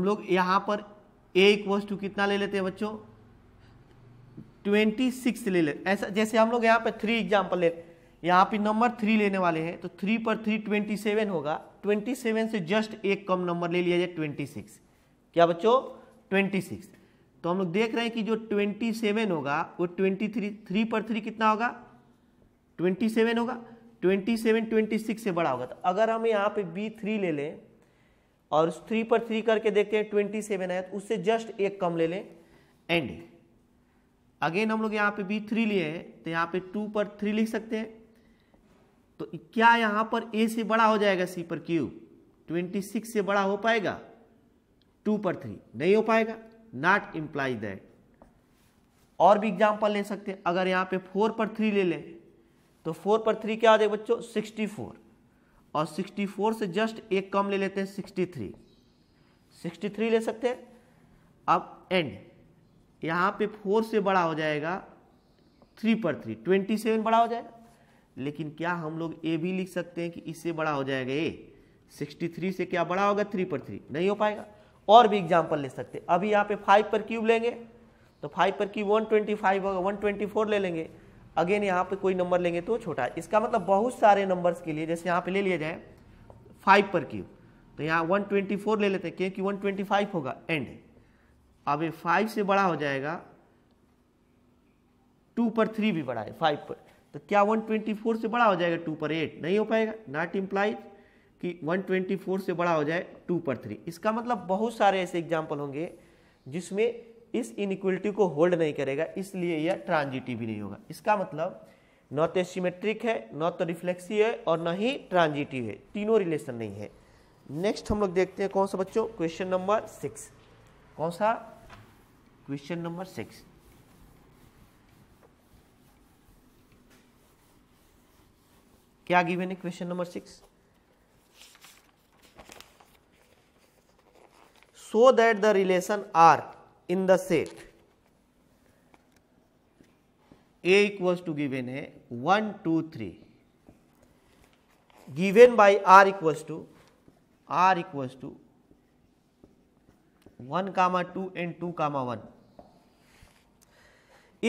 हम लोग यहाँ पर ए इक्वल्स टू कितना ले लेते हैं बच्चों ट्वेंटी सिक्स ले ले ऐसा जैसे हम लोग यहाँ पे थ्री एग्जाम्पल ले यहाँ पे नंबर थ्री लेने वाले हैं तो थ्री पर थ्री ट्वेंटी सेवन होगा ट्वेंटी सेवन से जस्ट एक कम नंबर ले लिया जाए ट्वेंटी सिक्स क्या बच्चों ट्वेंटी सिक्स तो हम लोग देख रहे हैं कि जो ट्वेंटी सेवन होगा वो ट्वेंटी थ्री थ्री पर थ्री कितना होगा ट्वेंटी सेवन होगा ट्वेंटी सेवन ट्वेंटी सिक्स से बड़ा होगा तो अगर हम यहाँ पे बी थ्री ले लें और उस थ्री पर थ्री करके देखते हैं ट्वेंटी सेवन आया तो उससे जस्ट एक कम ले लें एंड अगेन हम लोग यहाँ पे बी थ्री लिए हैं तो यहाँ पे टू पर थ्री लिख सकते हैं तो क्या यहाँ पर ए से बड़ा हो जाएगा सी पर क्यू ट्वेंटी सिक्स से बड़ा हो पाएगा टू पर थ्री नहीं हो पाएगा नॉट इम्प्लाई दैट और भी एग्जाम्पल ले सकते हैं अगर यहाँ पे फोर पर थ्री ले लें तो फोर पर थ्री क्या हो जाएगा बच्चों सिक्सटी फोर और 64 से जस्ट एक कम ले लेते हैं 63 63 ले सकते हैं अब एंड यहाँ पे फोर से बड़ा हो जाएगा थ्री पर थ्री ट्वेंटी सेवन बड़ा हो जाएगा लेकिन क्या हम लोग ए भी लिख सकते हैं कि इससे बड़ा हो जाएगा ए सिक्सटी थ्री से क्या बड़ा होगा थ्री पर थ्री नहीं हो पाएगा और भी एग्जाम्पल ले सकते हैं अभी यहाँ पे फाइव पर क्यूब लेंगे तो फाइव पर क्यूब वन ट्वेंटी फाइव होगा वन ट्वेंटी फोर ले लेंगे अगेन यहाँ पे कोई नंबर लेंगे तो छोटा है इसका मतलब बहुत सारे नंबर्स के लिए जैसे यहाँ पे ले लिया जाए फाइव पर क्यूब तो यहाँ वन ट्वेंटी फोर ले लेते हैं क्योंकि फाइव होगा एंड अब ये फाइव से बड़ा हो जाएगा टू पर थ्री भी बड़ा है फाइव पर तो क्या वन ट्वेंटी फोर से बड़ा हो जाएगा टू पर एट नहीं हो पाएगा नॉट इम्प्लाइज कि फोर से बड़ा हो जाए टू पर थ्री इसका मतलब बहुत सारे ऐसे एग्जाम्पल होंगे जिसमें इस इनइक्वलिटी को होल्ड नहीं करेगा इसलिए यह ट्रांजिटिव भी नहीं होगा इसका मतलब न तो सिमेट्रिक है न तो रिफ्लेक्सिव है और न ही ट्रांजिटिव है तीनों रिलेशन नहीं है नेक्स्ट हम लोग देखते हैं कौन सा बच्चों क्वेश्चन नंबर सिक्स कौन सा क्वेश्चन नंबर सिक्स क्या गिवेन है question number six so that the relation are in the set a equals to given है 1 2 3 given by r equals to r equals to 1 comma 2 and 2 comma 1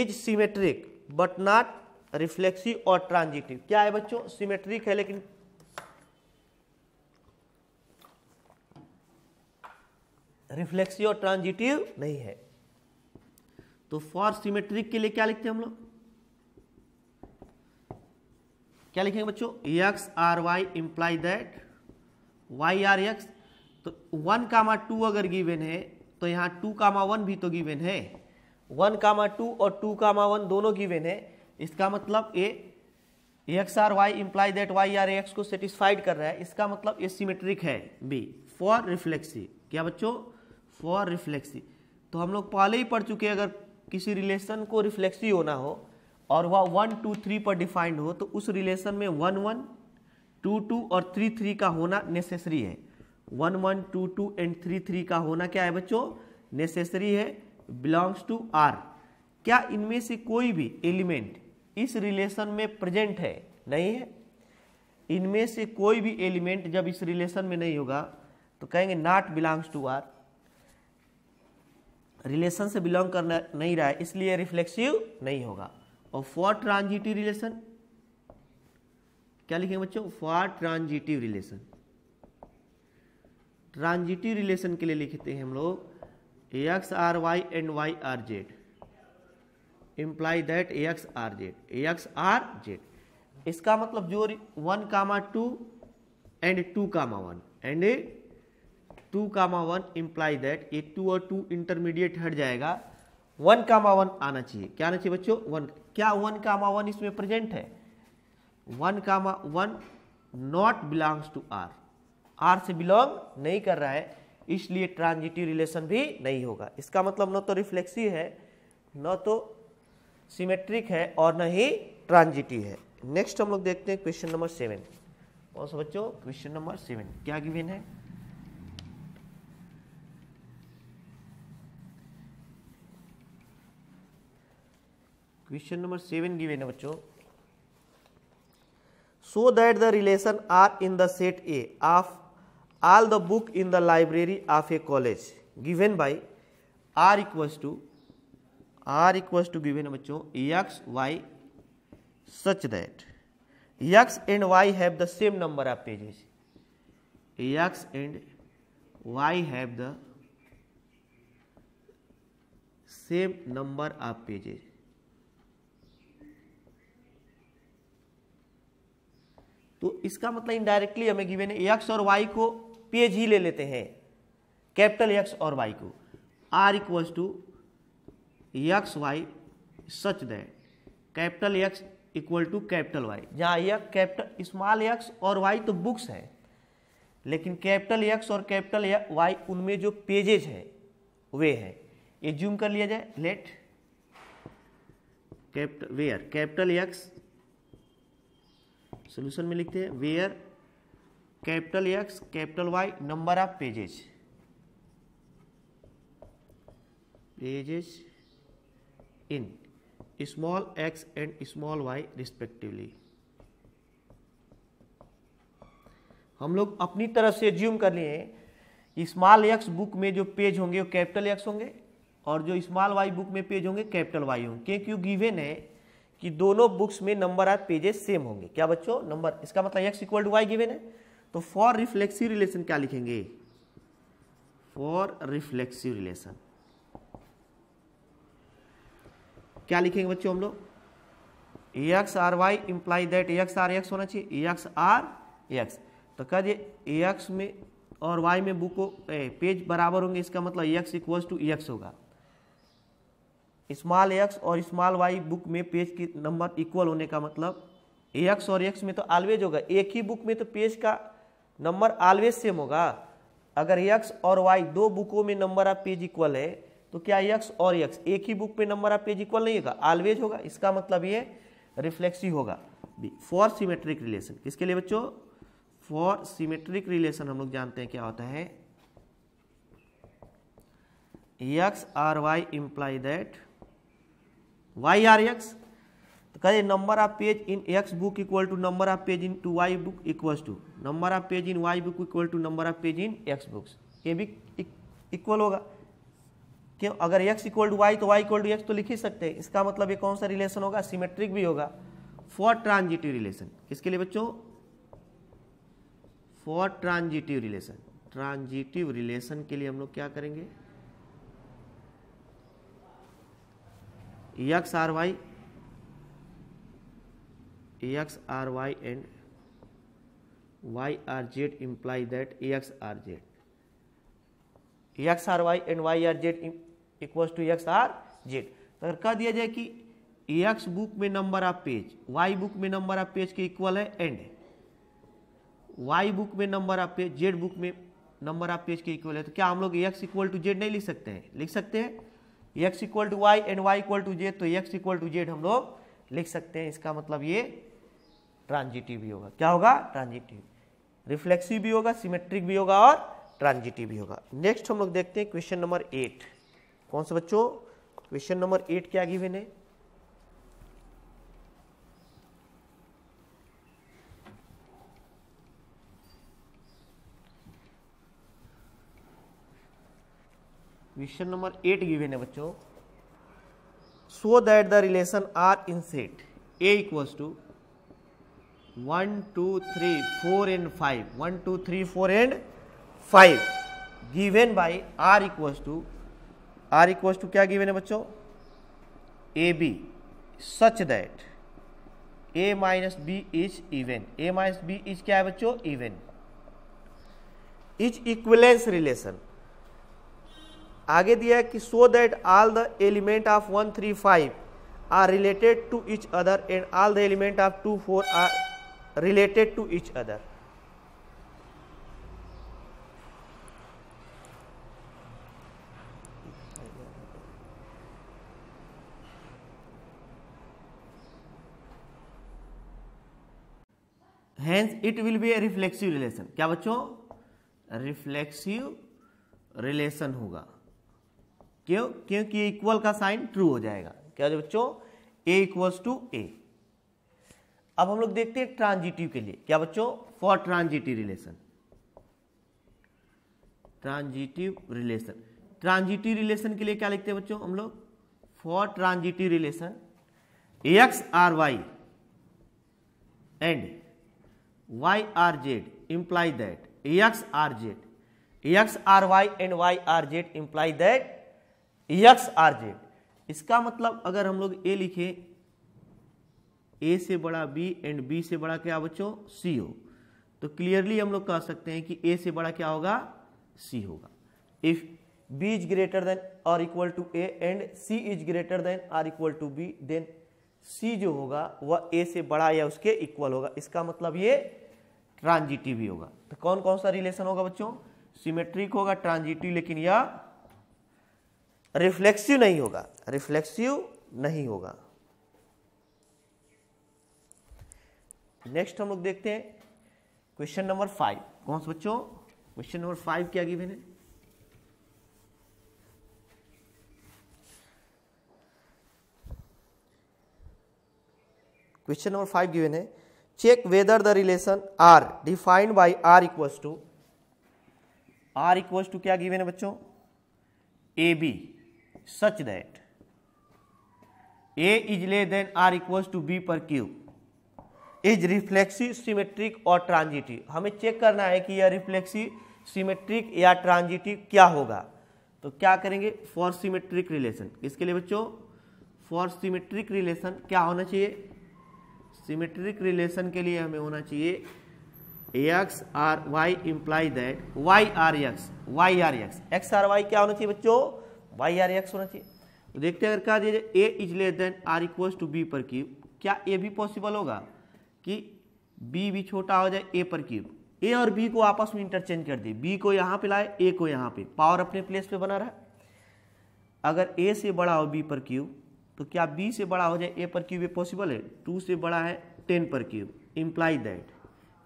is symmetric but not reflexive और transitive क्या है बच्चों symmetric है लेकिन reflexive और transitive नहीं है तो फॉर सिमेट्रिक के लिए क्या लिखते हैं हम लोग क्या लिखेंगे बच्चों x R y imply that y R x तो वन कामा टू अगर गिवेन है तो यहां टू कामा वन भी तो गिवेन है वन कामा टू और टू कामा वन दोनों गिवेन है इसका मतलब a x R y imply that y R x को सेटिस्फाइड कर रहा है इसका मतलब ए सिमेट्रिक है बी फॉर रिफ्लेक्सिव क्या बच्चों फॉर रिफ्लेक्सी तो हम लोग पहले ही पढ़ चुके हैं अगर किसी रिलेशन को रिफ्लेक्सी होना हो और वह वन टू थ्री पर डिफाइंड हो तो उस रिलेशन में वन वन टू टू और थ्री थ्री का होना नेसेसरी है one one two two and three three का होना क्या है बच्चों नेसेसरी है बिलोंग्स टू आर क्या इनमें से कोई भी एलिमेंट इस रिलेशन में प्रेजेंट है नहीं है इनमें से कोई भी एलिमेंट जब इस रिलेशन में नहीं होगा तो कहेंगे not belongs to R relation से बिलोंग करना नहीं रहा है इसलिए रिफ्लेक्सिव नहीं होगा और फॉर ट्रांजिटिव रिलेशन क्या लिखेंगे बच्चों for transitive relation transitive relation के लिए लिखते हैं हम लोग x R Y and Y R z imply that x R z x R Z इसका मतलब जो one comma two and two comma one and two comma one imply that ये टू और टू इंटरमीडिएट हट जाएगा one comma one आना चाहिए क्या आना चाहिए बच्चों वन क्या वन कामा वन इसमें प्रेजेंट है one comma one not belongs to R R से बिलोंग नहीं कर रहा है इसलिए ट्रांजिटिव रिलेशन भी नहीं होगा इसका मतलब न तो रिफ्लेक्सिव है न तो सिमेट्रिक है और न ही ट्रांजिटिव है नेक्स्ट हम लोग देखते हैं क्वेश्चन नंबर सेवन और बच्चों क्वेश्चन नंबर सेवन क्या गिवेन है क्वेश्चन नंबर सेवन गिवेन है बच्चों so that the relation R in the set A of all the book in the library of a college given by R equals to R equals to given बच्चों x y such that x and y have the same number of pages x and y have the same number of pages तो इसका मतलब indirectly हमें given है और y को page ही ले लेते हैं कैपिटल एक्स और वाई को R equals to x y such that capital x equal to capital y जहाँ यक कैपिटल स्मॉल एक्स और वाई तो बुक्स हैं लेकिन कैपिटल एक्स और कैपिटल वाई उनमें जो पेजेज हैं वे हैं ये जूम कर लिया जाए let capital where capital x solution में लिखते हैं where capital x capital y number of pages pages in small x and small y respectively हम लोग अपनी तरफ से ज्यूम कर लिए स्मॉल एक्स बुक में जो पेज होंगे वो कैपिटल एक्स होंगे और जो स्मॉल वाई बुक में पेज होंगे कैपिटल वाई होंगे क्योंकि गिवेन है कि दोनों बुक्स में नंबर ऑफ पेजेस सेम होंगे क्या बच्चों नंबर इसका मतलब x equal to y given है तो फॉर रिफ्लेक्सिव रिलेशन क्या लिखेंगे फॉर रिफ्लेक्सिव रिलेशन क्या लिखेंगे बच्चों हम लोग x R y imply that x R x होना चाहिए एक्स आर एक्स तो कह दिए एक्स में और वाई में बुक पेज बराबर होंगे इसका मतलब एक्स इक्वल टू एक्स होगा स्मॉल एक्स और स्मॉल वाई बुक में पेज की नंबर इक्वल होने का मतलब एक्स और एक्स में तो ऑलवेज होगा एक ही बुक में तो पेज का नंबर ऑलवेज सेम होगा अगर एक्स और वाई दो बुकों में नंबर ऑफ पेज इक्वल है तो क्या एक्स और एक्स एक ही बुक में नंबर ऑफ पेज इक्वल नहीं होगा ऑलवेज होगा इसका मतलब ये रिफ्लेक्सिव होगा फॉर सिमेट्रिक रिलेशन किसके लिए बच्चों फॉर सिमेट्रिक रिलेशन हम लोग जानते हैं क्या होता है x R y imply that y R x तो कहे number of page in x book equal to number of page in to y book equal to number of page in y book equal to number of page in x books ये भी equal e, होगा क्यों अगर x equal to y तो y equal to x तो लिख ही सकते हैं इसका मतलब ये कौन सा रिलेशन होगा सिमेट्रिक भी होगा फॉर ट्रांजिटिव रिलेशन किसके लिए बच्चों for transitive relation transitive relation के लिए हम लोग क्या करेंगे x R y x R Y and Y R Z imply that x R z x R Y and Y R z equal to x R z तो अगर कह दिया जाए कि एक्स बुक में number of page y book में number of page के equal है एंड वाई बुक में number of page Z book में नंबर ऑफ पेज के इक्वल है तो क्या हम लोग एक्स इक्वल टू जेड नहीं लिख सकते हैं लिख सकते हैं x equal to y and y equal to z तो एक्स इक्वल टू जेड हम लोग लिख सकते हैं इसका मतलब ये ट्रांजिटिव भी होगा क्या होगा ट्रांजिटिव रिफ्लेक्सिव भी होगा सिमेट्रिक भी होगा और ट्रांजिटिव भी होगा नेक्स्ट हम लोग देखते हैं क्वेश्चन नंबर एट कौन सा बच्चों क्वेश्चन नंबर एट क्या गिवन है क्वेश्चन नंबर एट गिवेन है बच्चों so that the relation R in set A equals to one two three four and five one two three four and five given by R equals to R equals to क्या given है बच्चों a b such that a minus b is even a minus b is क्या है बच्चों even is equivalence relation आगे दिया है कि so that all the element of one three five are related to each other and all the element of two four are related to each other hence it will be a reflexive relation क्या बच्चों reflexive relation होगा क्यों क्योंकि equal का sign true हो जाएगा क्या हो बच्चों ए इक्वल्स टू ए अब हम लोग देखते हैं ट्रांजिटिव के लिए क्या बच्चों for transitive relation transitive relation transitive relation के लिए क्या लिखते हैं बच्चों हम लोग for transitive relation x R Y and Y R Z imply that x R z x R Y and Y R Z imply that x R Z इसका मतलब अगर हम लोग ए लिखे ए से बड़ा बी एंड बी से बड़ा क्या बच्चों सी हो तो क्लियरली हम लोग कह सकते हैं कि ए से बड़ा क्या होगा सी होगा if B is greater than or equal to A and C is greater than or equal to B then C जो होगा वह ए से बड़ा या उसके इक्वल होगा इसका मतलब ये ट्रांजिटिव ही होगा तो कौन कौन सा रिलेशन होगा बच्चों सिमेट्रिक होगा ट्रांजिटिव लेकिन यह रिफ्लेक्सिव नहीं होगा रिफ्लेक्सिव नहीं होगा नेक्स्ट हम लोग देखते हैं क्वेश्चन नंबर फाइव कौन से बच्चों क्वेश्चन नंबर फाइव क्या की है क्वेश्चन नंबर फाइव गिवन है check whether the relation R defined by R equals to R equals to क्या गिवन है बच्चों a b such that A is less than R equals to B पर Q is reflexive symmetric और transitive हमें check करना है कि यह रिफ्लेक्सी सिमेट्रिक या ट्रांजिटिव क्या होगा तो क्या करेंगे फॉर सिमेट्रिक रिलेशन इसके लिए बच्चों फॉर सिमेट्रिक रिलेशन क्या होना चाहिए सिमेट्रिक रिलेशन के लिए हमें होना चाहिए x R y imply that y R x y R x x R y क्या होना चाहिए बच्चों वाई आर एक्स होना चाहिए तो देखते हैं अगर कहा जाए a is less than or equals to b पर क्यूब क्या ए भी पॉसिबल होगा कि बी भी छोटा हो जाए ए पर क्यूब ए और बी को आपस में इंटरचेंज कर दिए बी को यहाँ पे लाए ए को यहाँ पे पावर अपने प्लेस पे बना रहा अगर ए से बड़ा हो बी पर क्यूब तो क्या बी से बड़ा हो जाए ए पर क्यूब ये पॉसिबल है टू से बड़ा है टेन पर क्यूब इम्प्लाई दैट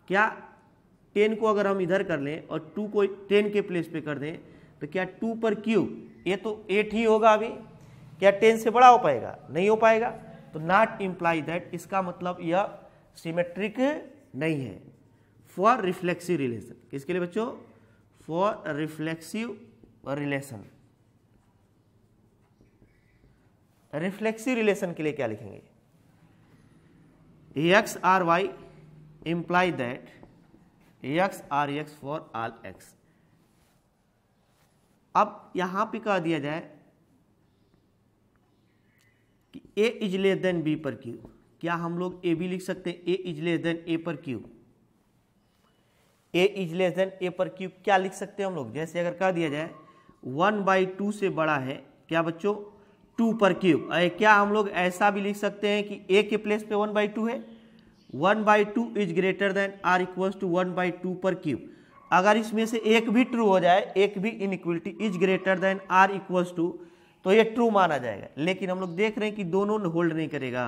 क्या टेन को अगर हम इधर कर लें और टू को टेन के प्लेस पे कर दें तो क्या टू पर क्यूब ये तो एट ही होगा अभी क्या टेन से बड़ा हो पाएगा नहीं हो पाएगा तो नॉट इम्प्लाई दैट इसका मतलब यह सिमेट्रिक नहीं है फॉर रिफ्लेक्सिव रिलेशन किसके लिए बच्चों for reflexive relation reflexive relation के लिए क्या लिखेंगे x R Y imply that x R x for all x अब यहाँ पे कह दिया जाए कि a is less than b पर क्यू क्या हम लोग ए भी लिख सकते हैं a is less than a पर cube a is less than a पर क्यू क्या लिख सकते हैं हम लोग जैसे अगर कह दिया जाए वन बाई टू से बड़ा है क्या बच्चों टू पर क्यूब अरे क्या हम लोग ऐसा भी लिख सकते हैं कि ए के प्लेस पे वन बाई टू है one by two is greater than or equals to one by two पर क्यूब अगर इसमें से एक भी ट्रू हो जाए एक भी inequality is greater than or equals to तो ये ट्रू माना जाएगा लेकिन हम लोग देख रहे हैं कि दोनों होल्ड नहीं करेगा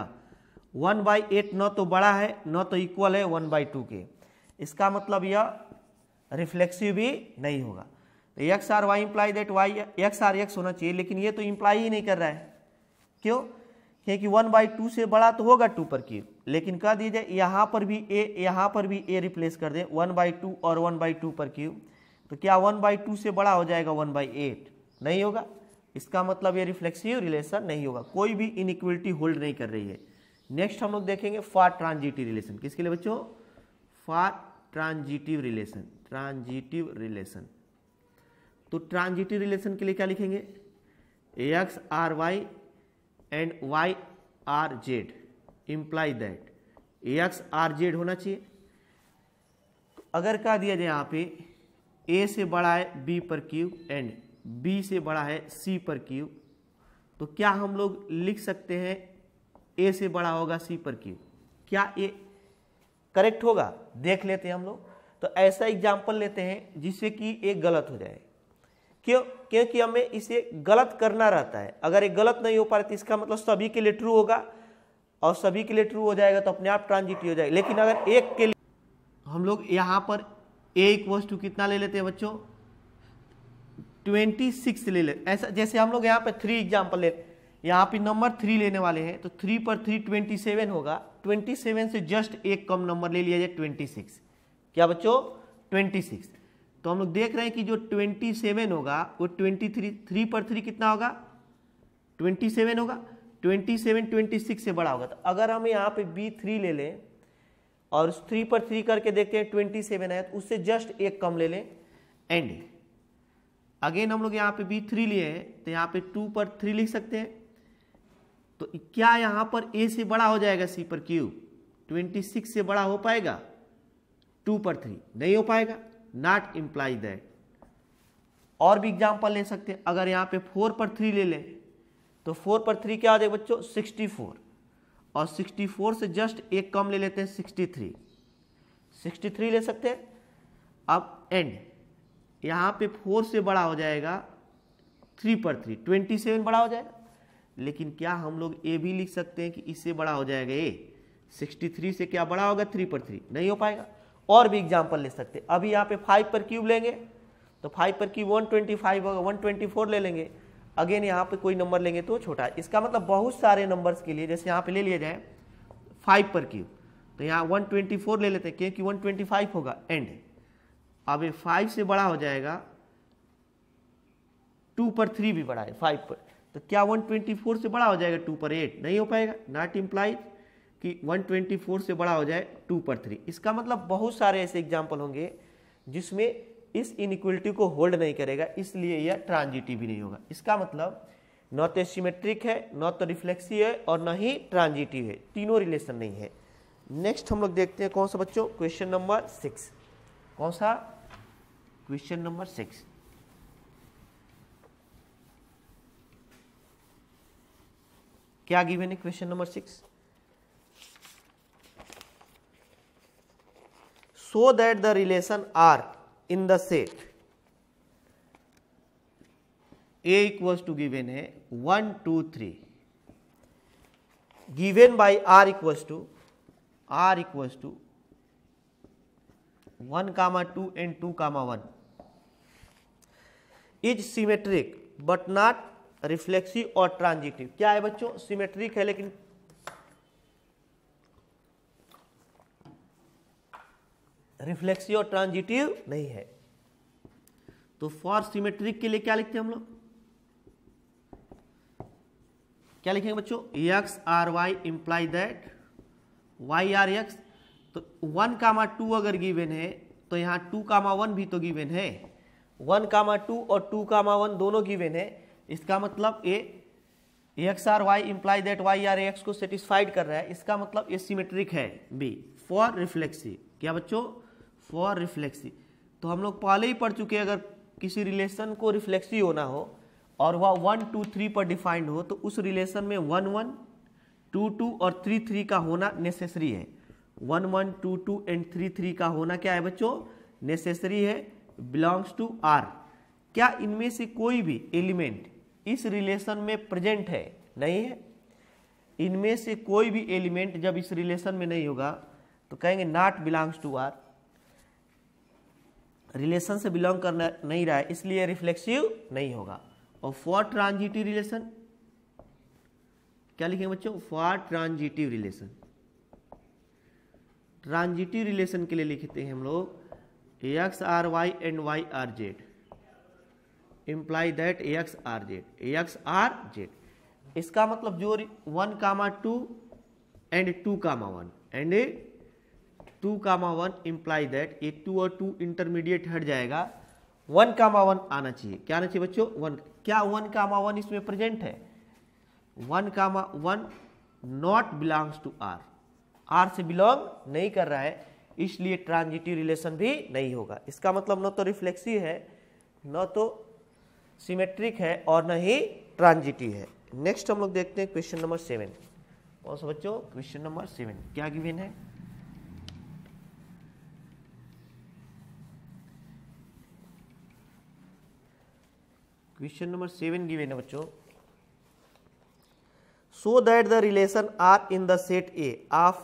वन बाई एट न तो बड़ा है न तो इक्वल है वन बाई टू के इसका मतलब यह रिफ्लेक्सिव भी नहीं होगा तो x R Y imply that y x R x होना चाहिए लेकिन ये तो इम्प्लाई ही नहीं कर रहा है क्यों क्योंकि वन बाई टू से बड़ा तो होगा टू पर क्यूब लेकिन कह दीजिए यहाँ पर भी ए यहाँ पर भी ए रिप्लेस कर दें वन बाई टू और वन बाई टू पर क्यूब तो क्या वन बाई टू से बड़ा हो जाएगा वन बाई एट नहीं होगा इसका मतलब ये रिफ्लेक्सिव रिलेशन नहीं होगा कोई भी इनइक्वलिटी होल्ड नहीं कर रही है नेक्स्ट हम लोग देखेंगे फार ट्रांजिटिव रिलेशन किसके लिए बच्चों for transitive relation transitive relation तो ट्रांजिटिव रिलेशन के लिए क्या लिखेंगे x R Y and Y R z imply that a x R z होना चाहिए अगर कह दिया जाए यहाँ पे ए से बड़ा है बी पर क्यू एंड बी से बड़ा है सी पर क्यू तो क्या हम लोग लिख सकते हैं ए से बड़ा होगा सी पर क्यू क्या ये करेक्ट होगा देख लेते हैं हम लोग तो ऐसा एग्जाम्पल लेते हैं जिससे कि ये गलत हो जाए क्यों क्योंकि हमें इसे गलत करना रहता है अगर ये गलत नहीं हो पा रहा तो इसका मतलब सभी के लिए ट्रू होगा और सभी के लिए ट्रू हो जाएगा तो अपने आप ट्रांजिटिव हो जाएगा लेकिन अगर एक के लिए हम लोग यहाँ पर ए इक्वल्स टू कितना ले लेते हैं बच्चों ट्वेंटी सिक्स ले ले ऐसा जैसे हम लोग यहाँ पर थ्री एग्जाम्पल ले यहाँ पे नंबर थ्री लेने वाले हैं तो थ्री पर थ्री ट्वेंटी सेवन होगा ट्वेंटी सेवन से जस्ट एक कम नंबर ले लिया जाए ट्वेंटी सिक्स क्या बच्चों ट्वेंटी सिक्स तो हम लोग देख रहे हैं कि जो ट्वेंटी सेवन होगा वो ट्वेंटी थ्री थ्री पर थ्री कितना होगा ट्वेंटी सेवन होगा ट्वेंटी सेवन ट्वेंटी सिक्स से बड़ा होगा तो अगर हम यहाँ पे बी थ्री ले लें और उस थ्री पर थ्री करके देखते हैं ट्वेंटी सेवन आया तो उससे जस्ट एक कम ले लें एंड अगेन हम लोग यहाँ पे बी थ्री लिए हैं तो यहाँ पे टू पर थ्री लिख सकते हैं तो क्या यहाँ पर ए से बड़ा हो जाएगा सी पर क्यू ट्वेंटी सिक्स से बड़ा हो पाएगा टू पर थ्री नहीं हो पाएगा नॉट इम्प्लाई दैट और भी एग्जाम्पल ले सकते हैं अगर यहाँ पे फोर पर थ्री ले लें तो फोर पर थ्री क्या हो जाएगा बच्चों सिक्सटी फोर और सिक्सटी फोर से जस्ट एक कम ले लेते हैं सिक्सटी थ्री सिक्सटी थ्री ले सकते हैं अब एंड यहाँ पे फोर से बड़ा हो जाएगा थ्री पर थ्री ट्वेंटी सेवन बड़ा हो जाएगा लेकिन क्या हम लोग ए भी लिख सकते हैं कि इससे बड़ा हो जाएगा ए सिक्सटी थ्री से क्या बड़ा होगा थ्री पर थ्री नहीं हो पाएगा और भी एग्जाम्पल ले सकते हैं अभी यहाँ पे फाइव पर क्यूब लेंगे तो फाइव पर क्यूब वन ट्वेंटी फाइव होगा वन ट्वेंटी फोर ले लेंगे अगेन यहाँ पे कोई नंबर लेंगे तो छोटा इसका मतलब बहुत सारे नंबर्स के लिए जैसे यहाँ पे ले लिया जाए फाइव पर क्यूब तो यहाँ वन ट्वेंटी फोर ले लेते हैं क्योंकि वन ट्वेंटी फाइव होगा एंड अब ये फाइव से बड़ा हो जाएगा टू पर थ्री भी बड़ा है फाइव पर तो क्या वन ट्वेंटी फोर से बड़ा हो जाएगा टू पर एट नहीं हो पाएगा नॉट इम्प्लाइड कि वन ट्वेंटी फोर से बड़ा हो जाए टू पर थ्री इसका मतलब बहुत सारे ऐसे एग्जाम्पल होंगे जिसमें इस इनइक्वलिटी को होल्ड नहीं करेगा इसलिए यह ट्रांजिटिव भी नहीं होगा इसका मतलब न तो सिमेट्रिक है न तो रिफ्लेक्सी है और न ही ट्रांजिटिव है तीनों रिलेशन नहीं है नेक्स्ट हम लोग देखते हैं कौन सा बच्चों क्वेश्चन नंबर सिक्स कौन सा क्वेश्चन नंबर सिक्स क्या गिवन है question number six so that the relation R in the set A equals to given है one two three given by R equals to R equals to one comma two and two comma one is symmetric but not reflexive और transitive क्या है बच्चों symmetric है लेकिन reflexive और transitive नहीं है तो फॉर सिमेट्रिक के लिए क्या लिखते हैं हम लोग क्या लिखेंगे बच्चों x R y imply that y R x तो वन कामा टू अगर गिवेन है तो यहां टू कामा वन भी तो गिवेन है वन कामा टू और टू कामा वन दोनों गिवेन है इसका मतलब a x R y imply that y R x को सेटिस्फाइड कर रहा है इसका मतलब ए सिमेट्रिक है बी फॉर रिफ्लेक्सिव क्या बच्चों फॉर रिफ्लेक्सी तो हम लोग पहले ही पढ़ चुके हैं अगर किसी रिलेशन को रिफ्लेक्सी होना हो और वह वन टू थ्री पर डिफाइंड हो तो उस रिलेशन में वन वन टू टू और थ्री थ्री का होना नेसेसरी है one one two two and three three का होना क्या है बच्चों नेसेसरी है बिलोंग्स टू आर क्या इनमें से कोई भी एलिमेंट इस रिलेशन में प्रेजेंट है नहीं है इनमें से कोई भी एलिमेंट जब इस रिलेशन में नहीं होगा तो कहेंगे not belongs to R relation से बिलोंग करना नहीं रहा है इसलिए रिफ्लेक्सिव नहीं होगा और फॉर ट्रांजिटिव रिलेशन क्या लिखेंगे बच्चों for transitive relation transitive relation के लिए लिखते हैं हम लोग x R Y and Y R Z imply that x R z x R Z इसका मतलब जो one comma two and two comma one and two comma one imply that एक टू और टू इंटरमीडिएट हट जाएगा one comma one आना चाहिए क्या आना चाहिए बच्चों वन क्या वन कामा वन इसमें प्रेजेंट है one comma one not belongs to R R से बिलोंग नहीं कर रहा है इसलिए ट्रांजिटिव रिलेशन भी नहीं होगा इसका मतलब न तो रिफ्लेक्सी है न तो सिमेट्रिक है और न ही ट्रांजिटिव है नेक्स्ट हम लोग देखते हैं क्वेश्चन नंबर सेवन कौन सा बच्चों क्वेश्चन नंबर सेवन क्या गिवेन है क्वेश्चन नंबर सेवन गिवेन है बच्चों so that the relation R in the set A of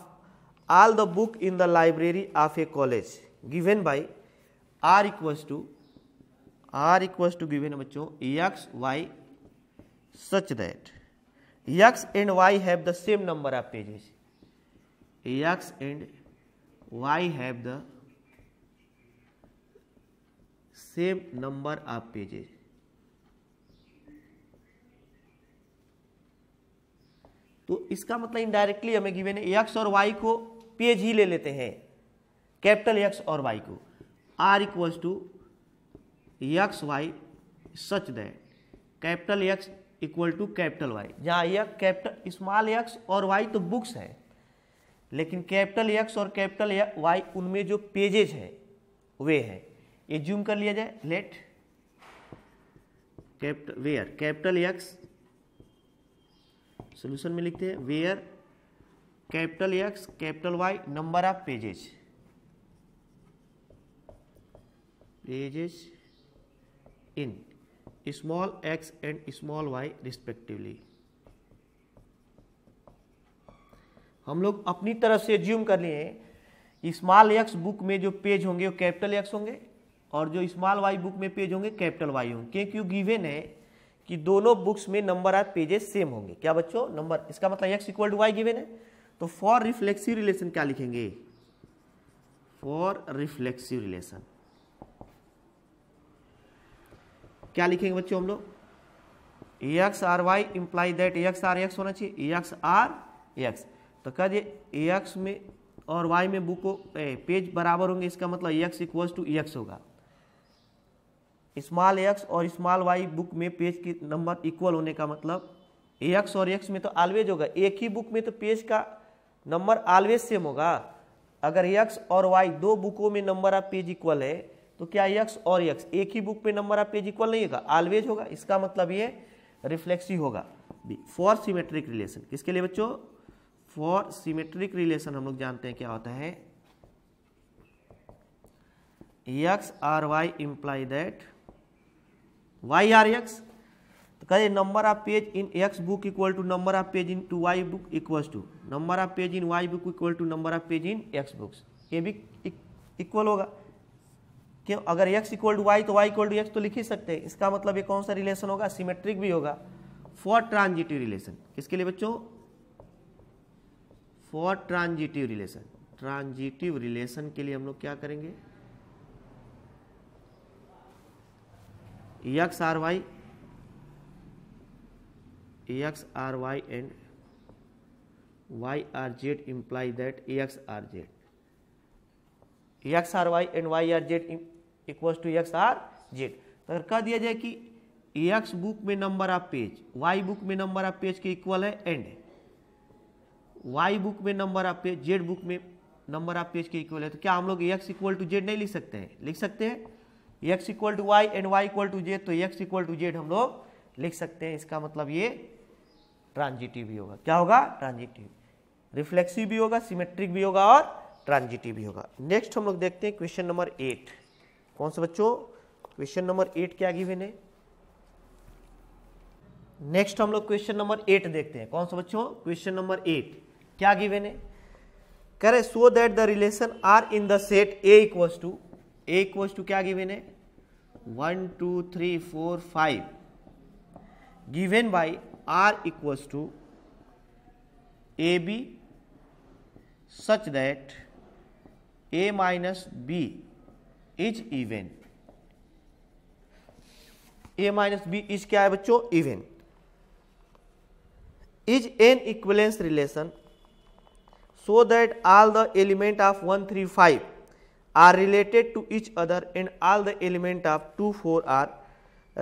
all the book in the library of a college given by R equals to R equals to given बच्चों x y such that x and y have the same number of pages x and y have the same number of pages तो इसका मतलब indirectly हमें given है x और y को page ही ले लेते हैं कैपिटल एक्स और वाई को R equals to x y such that capital x equal to capital y जहाँ यक कैपिटल स्मॉल एक्स और वाई तो बुक्स है लेकिन कैपिटल एक्स और कैपिटल वाई उनमें जो पेजेज है वे है ये जूम कर लिया जाए let capital where capital x solution में लिखते हैं where capital x capital y number of pages pages in small x and small y respectively हम लोग अपनी तरफ से ज्यूम कर लिए स्मॉल एक्स बुक में जो पेज होंगे वो कैपिटल एक्स होंगे और जो स्मॉल वाई बुक में पेज होंगे कैपिटल वाई होंगे क्योंकि गिवेन है कि दोनों बुक्स में नंबर ऑफ पेजेस सेम होंगे क्या बच्चों नंबर इसका मतलब x equal to y given है तो फॉर रिफ्लेक्सिव रिलेशन क्या लिखेंगे फॉर रिफ्लेक्सिव रिलेशन क्या लिखेंगे बच्चों हम लोग x R y imply that x R x होना चाहिए एक्स आर एक्स तो कह दिए एक्स में और वाई में बुक को पेज बराबर होंगे इसका मतलब एक्स इक्वल टू एक्स होगा स्मॉल एक्स और स्मॉल वाई बुक में पेज की नंबर इक्वल होने का मतलब एक्स और एक्स में तो ऑलवेज होगा एक ही बुक में तो पेज का नंबर ऑलवेज सेम होगा अगर एक्स और वाई दो बुकों में नंबर ऑफ पेज इक्वल है तो क्या एक्स और एक्स एक ही बुक में नंबर ऑफ पेज इक्वल नहीं होगा ऑलवेज होगा इसका मतलब ये रिफ्लेक्सी होगा बी फॉर सीमेट्रिक रिलेशन किसके लिए बच्चों फॉर सीमेट्रिक रिलेशन हम लोग जानते हैं क्या होता है x R y imply that y R x तो कहे number of page in x book equal to number of page in to y book equal to number of page in y book equal to number of page in x books ये भी equal e-, होगा क्यों अगर x equal to y तो y equal to x तो लिख ही सकते हैं इसका मतलब ये कौन सा रिलेशन होगा सिमेट्रिक भी होगा फॉर ट्रांजिटिव रिलेशन किसके लिए बच्चों for transitive relation transitive relation के लिए हम लोग क्या करेंगे x R y x R Y and Y R Z imply that x R z x R Y and Y R z equals to x R z अगर कह दिया जाए कि एक्स बुक में number of page y book में number of page के equal है and y book में number of page Z book में नंबर ऑफ पेज के इक्वल है तो क्या हम लोग एक्स इक्वल टू जेड नहीं लिख सकते हैं लिख सकते हैं x equal to y and y equal to z तो एक्स इक्वल टू जेड हम लोग लिख सकते हैं इसका मतलब ये ट्रांजिटिव भी होगा क्या होगा ट्रांजिटिव रिफ्लेक्सिव भी होगा सिमेट्रिक भी होगा और ट्रांजिटिव भी होगा नेक्स्ट हम लोग देखते हैं क्वेश्चन नंबर एट कौन सा बच्चों क्वेश्चन नंबर एट क्या गिवन है नेक्स्ट हम लोग क्वेश्चन नंबर एट देखते हैं कौन सा बच्चों क्वेश्चन नंबर एट क्या गिवन है करे so that the relation R in the set A equals to A equals to क्या गिवन है one two three four five given by R equals to a b such that a minus b is even a minus b is क्या है बच्चों even is an equivalence relation so that all the element of one three five are related to each other and all the element of 2 4 are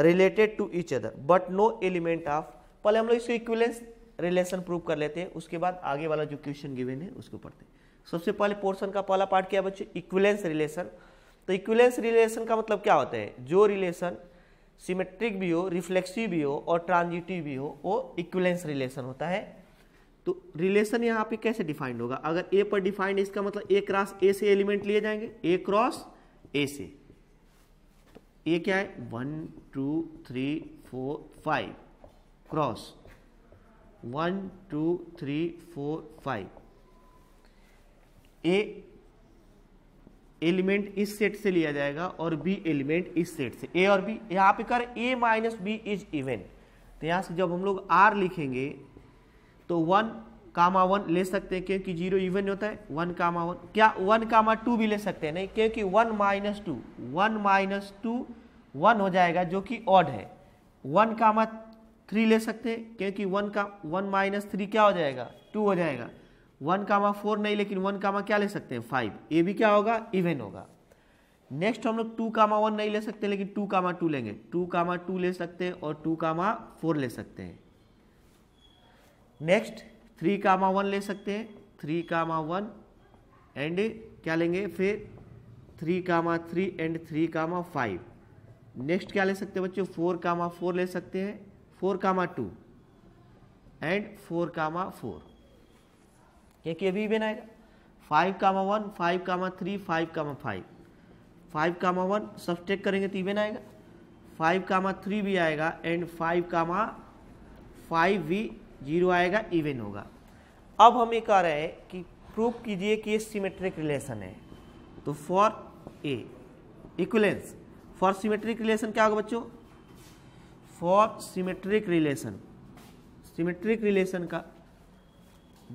related to each other but no element of पहले हम लोग इसको equivalents relation prove कर लेते हैं उसके बाद आगे वाला जो क्वेश्चन गिवन है उसको पढ़ते हैं सबसे पहले पोर्शन का पहला पार्ट क्या बच्चे इक्विलेंस रिलेशन तो इक्विलेंस रिलेशन का मतलब क्या होता है जो रिलेशन सिमेट्रिक भी हो रिफ्लेक्सिव भी हो और ट्रांजिटिव भी हो वो इक्विलेंस रिलेशन होता है तो रिलेशन यहाँ पे कैसे डिफाइंड होगा अगर ए पर डिफाइंड इसका मतलब ए क्रॉस ए से एलिमेंट लिए जाएंगे ए क्रॉस ए से तो ए क्या है one two three four five cross one two three four five a element इस सेट से लिया जाएगा और बी एलिमेंट इस सेट से ए और बी यहाँ पे कर a minus b is even तो यहाँ से जब हम लोग आर लिखेंगे तो वन कामा वन ले सकते हैं क्योंकि जीरो इवन होता है वन कामा वन क्या वन कामा टू भी ले सकते हैं नहीं क्योंकि one minus two one minus two one हो जाएगा जो कि ऑड है वन कामा थ्री ले सकते हैं क्योंकि वन का वन माइनस थ्री क्या हो जाएगा टू हो जाएगा वन कामा फोर नहीं लेकिन वन कामा क्या ले सकते हैं फाइव ये भी क्या होगा इवन होगा नेक्स्ट हम लोग टू कामा वन नहीं ले सकते लेकिन टू कामा टू लेंगे टू कामा टू ले सकते हैं और टू कामा फोर ले सकते हैं नेक्स्ट थ्री कामा वन ले सकते हैं थ्री कामा वन एंड क्या लेंगे फिर three comma three and three comma five next क्या ले सकते हैं बच्चों फोर कामा फोर ले सकते हैं four comma two and four comma four क्योंकि अभी भी आएगा five comma one five comma three five comma five five comma one सब करेंगे तो इवेन आएगा फाइव कामा थ्री भी आएगा एंड फाइव कामा फाइव भी जीरो आएगा इवन होगा अब हम ये कह रहे हैं कि प्रूव कीजिए कि ये सिमेट्रिक रिलेशन है तो for a equivalence for symmetric relation क्या होगा बच्चों for symmetric relation symmetric relation का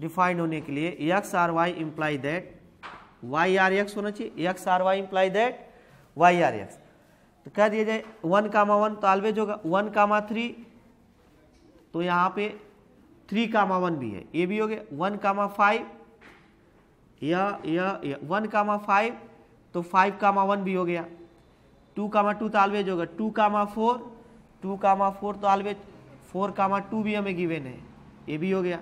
डिफाइंड होने के लिए x R y imply that y R x होना चाहिए x R y imply that y R x तो कह दिया जाए वन कामा वन तो ऑलवेज होगा वन कामा थ्री तो यहाँ पे थ्री कामा वन भी है ये भी हो गया वन कामा फाइव या या वन कामा फाइव तो फाइव कामा वन भी हो गया टू कामा टू तो ऑलवेज होगा two comma four two comma four तो ऑलवेज फोर कामा टू भी हमें गिवेन है ये भी हो गया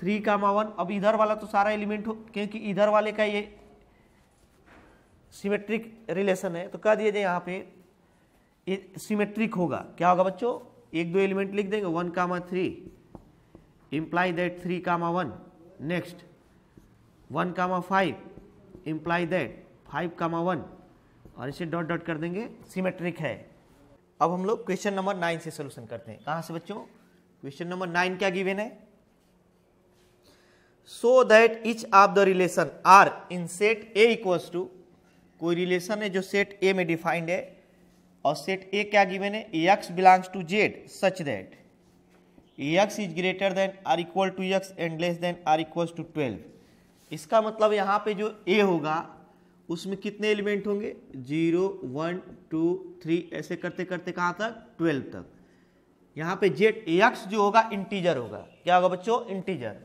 थ्री कामा वन अब इधर वाला तो सारा एलिमेंट हो क्योंकि इधर वाले का ये सिमेट्रिक रिलेशन है तो कह दिए जाए यहाँ पे ये सिमेट्रिक होगा क्या होगा बच्चों एक दो एलिमेंट लिख देंगे one comma three imply that 3 comma 1 next 1 comma 5 imply that 5 comma 1 और इसे डॉट डॉट कर देंगे सिमेट्रिक है अब हम लोग क्वेश्चन नंबर नाइन से सोल्यूशन करते हैं कहाँ से बच्चों क्वेश्चन नंबर नाइन क्या गिवेन है so that each of the relation R in set A equals to कोई रिलेशन है जो सेट ए में डिफाइंड है और सेट ए क्या गिवेन है x belongs to Z such that x is greater than or equal to x and less than or equal to twelve इसका मतलब यहाँ पे जो ए होगा उसमें कितने एलिमेंट होंगे जीरो वन टू थ्री ऐसे करते करते कहाँ तक ट्वेल्व तक यहाँ पे जेड एक्स जो होगा इंटीजर होगा क्या होगा बच्चों इंटीजर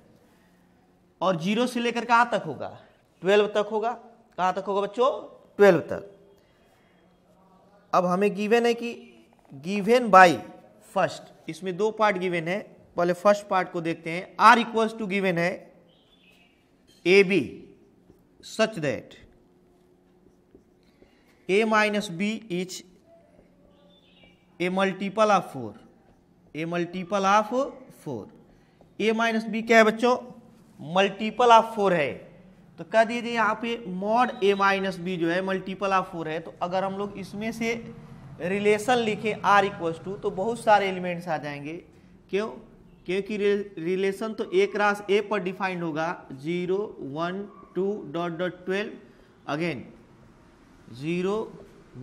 और जीरो से लेकर कहाँ तक होगा ट्वेल्व तक होगा कहाँ तक होगा बच्चों ट्वेल्व तक अब हमें गिवेन है कि गिवेन बाई फर्स्ट इसमें दो पार्ट गिवेन है पहले फर्स्ट पार्ट को देखते हैं आर इक्वल्स टू गिवेन है a b such that a minus b is a multiple of four a multiple of four a minus b क्या है बच्चों मल्टीपल ऑफ फोर है तो कह दीजिए यहाँ पे मॉड ए माइनस बी जो है मल्टीपल ऑफ फोर है तो अगर हम लोग इसमें से रिलेशन लिखें आर इक्वल्स टू तो बहुत सारे एलिमेंट्स आ जाएंगे क्यों क्योंकि रिलेशन तो एक क्रॉस ए पर डिफाइंड होगा zero one two dot dot twelve again zero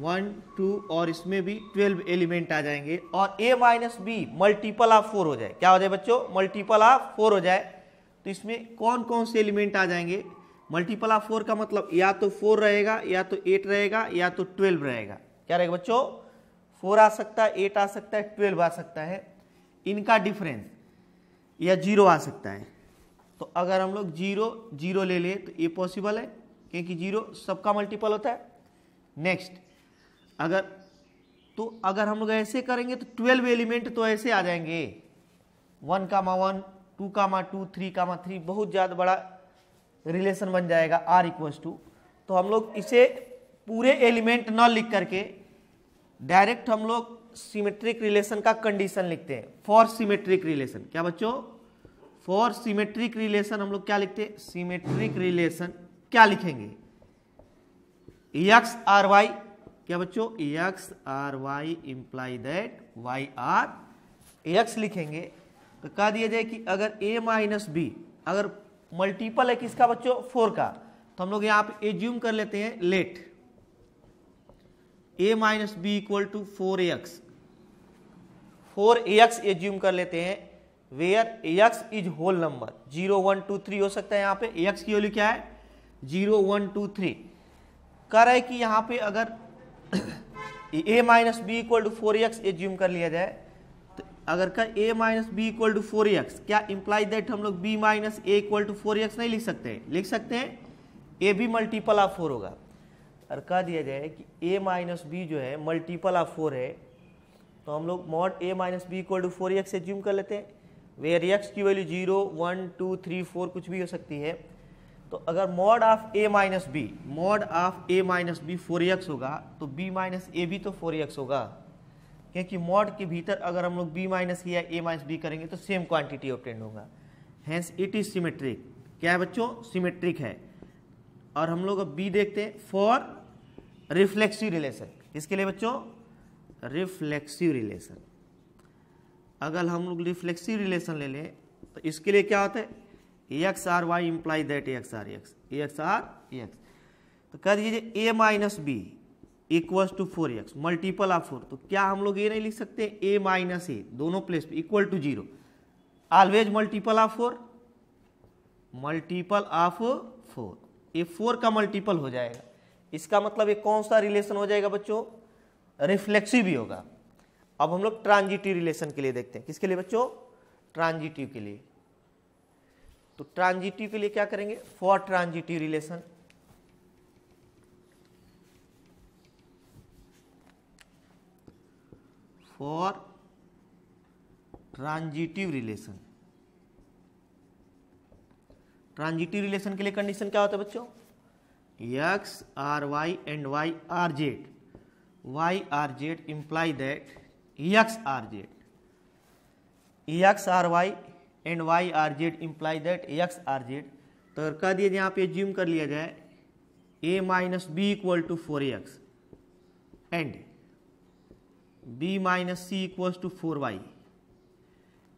one two और इसमें भी ट्वेल्व एलिमेंट आ जाएंगे और a minus b multiple of four हो जाए क्या हो जाए बच्चों मल्टीपल ऑफ फोर हो जाए तो इसमें कौन कौन से एलिमेंट आ जाएंगे मल्टीपल ऑफ फोर का मतलब या तो फोर रहेगा या तो एट रहेगा या तो ट्वेल्व रहेगा क्या रहेगा बच्चों फोर आ सकता है एट आ सकता है ट्वेल्व आ सकता है इनका डिफरेंस या जीरो आ सकता है तो अगर हम लोग जीरो जीरो ले लें तो ये पॉसिबल है क्योंकि जीरो सबका मल्टीपल होता है नेक्स्ट अगर तो अगर हम लोग ऐसे करेंगे तो ट्वेल्व एलिमेंट तो ऐसे आ जाएंगे वन का मा वन टू का मा टू थ्री का मा थ्री बहुत ज़्यादा बड़ा रिलेशन बन जाएगा आर इक्वल्स टू तो हम लोग इसे पूरे एलिमेंट न लिख करके डायरेक्ट हम लोग सिमेट्रिक रिलेशन का कंडीशन लिखते हैं फॉर सिमेट्रिक रिलेशन क्या बच्चों फॉर सिमेट्रिक रिलेशन हम लोग क्या लिखते हैं सिमेट्रिक रिलेशन क्या लिखेंगे एक्स आर वाई क्या बच्चों x R y imply that y R x लिखेंगे तो कह दिया जाए कि अगर ए माइनस बी अगर मल्टीपल है किसका बच्चों फोर का तो हम लोग यहाँ पे एज्यूम कर लेते हैं let a minus b equal to four a x four a x assume कर लेते हैं where a x is whole number zero one two three हो सकता है यहाँ पे ए एक्स की वैल्यू क्या है जीरो वन टू थ्री कर है कि यहाँ पे अगर a minus b equal to four x assume कर लिया जाए तो अगर कर a minus b equal to four x क्या इंप्लाई दैट हम लोग b minus a equal to four x नहीं लिख सकते लिख सकते हैं ए भी मल्टीपल ऑफ फोर होगा और कह दिया जाए कि ए माइनस बी जो है मल्टीपल ऑफ फोर है तो हम लोग mod a minus b equal to four x assume कर लेते हैं वेयर एक्स की value zero one two three four कुछ भी हो सकती है तो अगर mod of a minus b mod of a minus b four x होगा तो बी माइनस ए भी तो फोर एक्स होगा क्योंकि मॉड के भीतर अगर हम लोग बी माइनस ए या ए माइनस बी करेंगे तो सेम क्वांटिटी ऑप्टेंड होगा हैंस इट इज सिमेट्रिक क्या है बच्चों सिमेट्रिक है और हम लोग अब बी देखते हैं फॉर रिफ्लेक्सिव रिलेशन इसके लिए बच्चों रिफ्लेक्सिव रिलेशन अगर हम लोग रिफ्लेक्सिव रिलेशन ले लें तो इसके लिए क्या होता है x R y imply that x R x x R x तो कह दीजिए a minus b equals to four x multiple of four तो क्या हम लोग ये नहीं लिख सकते ए माइनस ए दोनों प्लेस पे equal to zero always multiple of four multiple of four ये फोर का मल्टीपल हो जाएगा इसका मतलब ये कौन सा रिलेशन हो जाएगा बच्चों रिफ्लेक्सिव ही होगा अब हम लोग ट्रांजिटिव रिलेशन के लिए देखते हैं किसके लिए बच्चों ट्रांजिटिव के लिए तो ट्रांजिटिव के लिए क्या करेंगे for transitive relation for transitive relation transitive relation के लिए कंडीशन क्या होता है बच्चों x r y and y r z y r z imply that x r z x r y and y r z imply that x r z तो कह दिए यहाँ पे ज्यूम कर लिया जाए a minus b equal to four x and b minus c equal to four y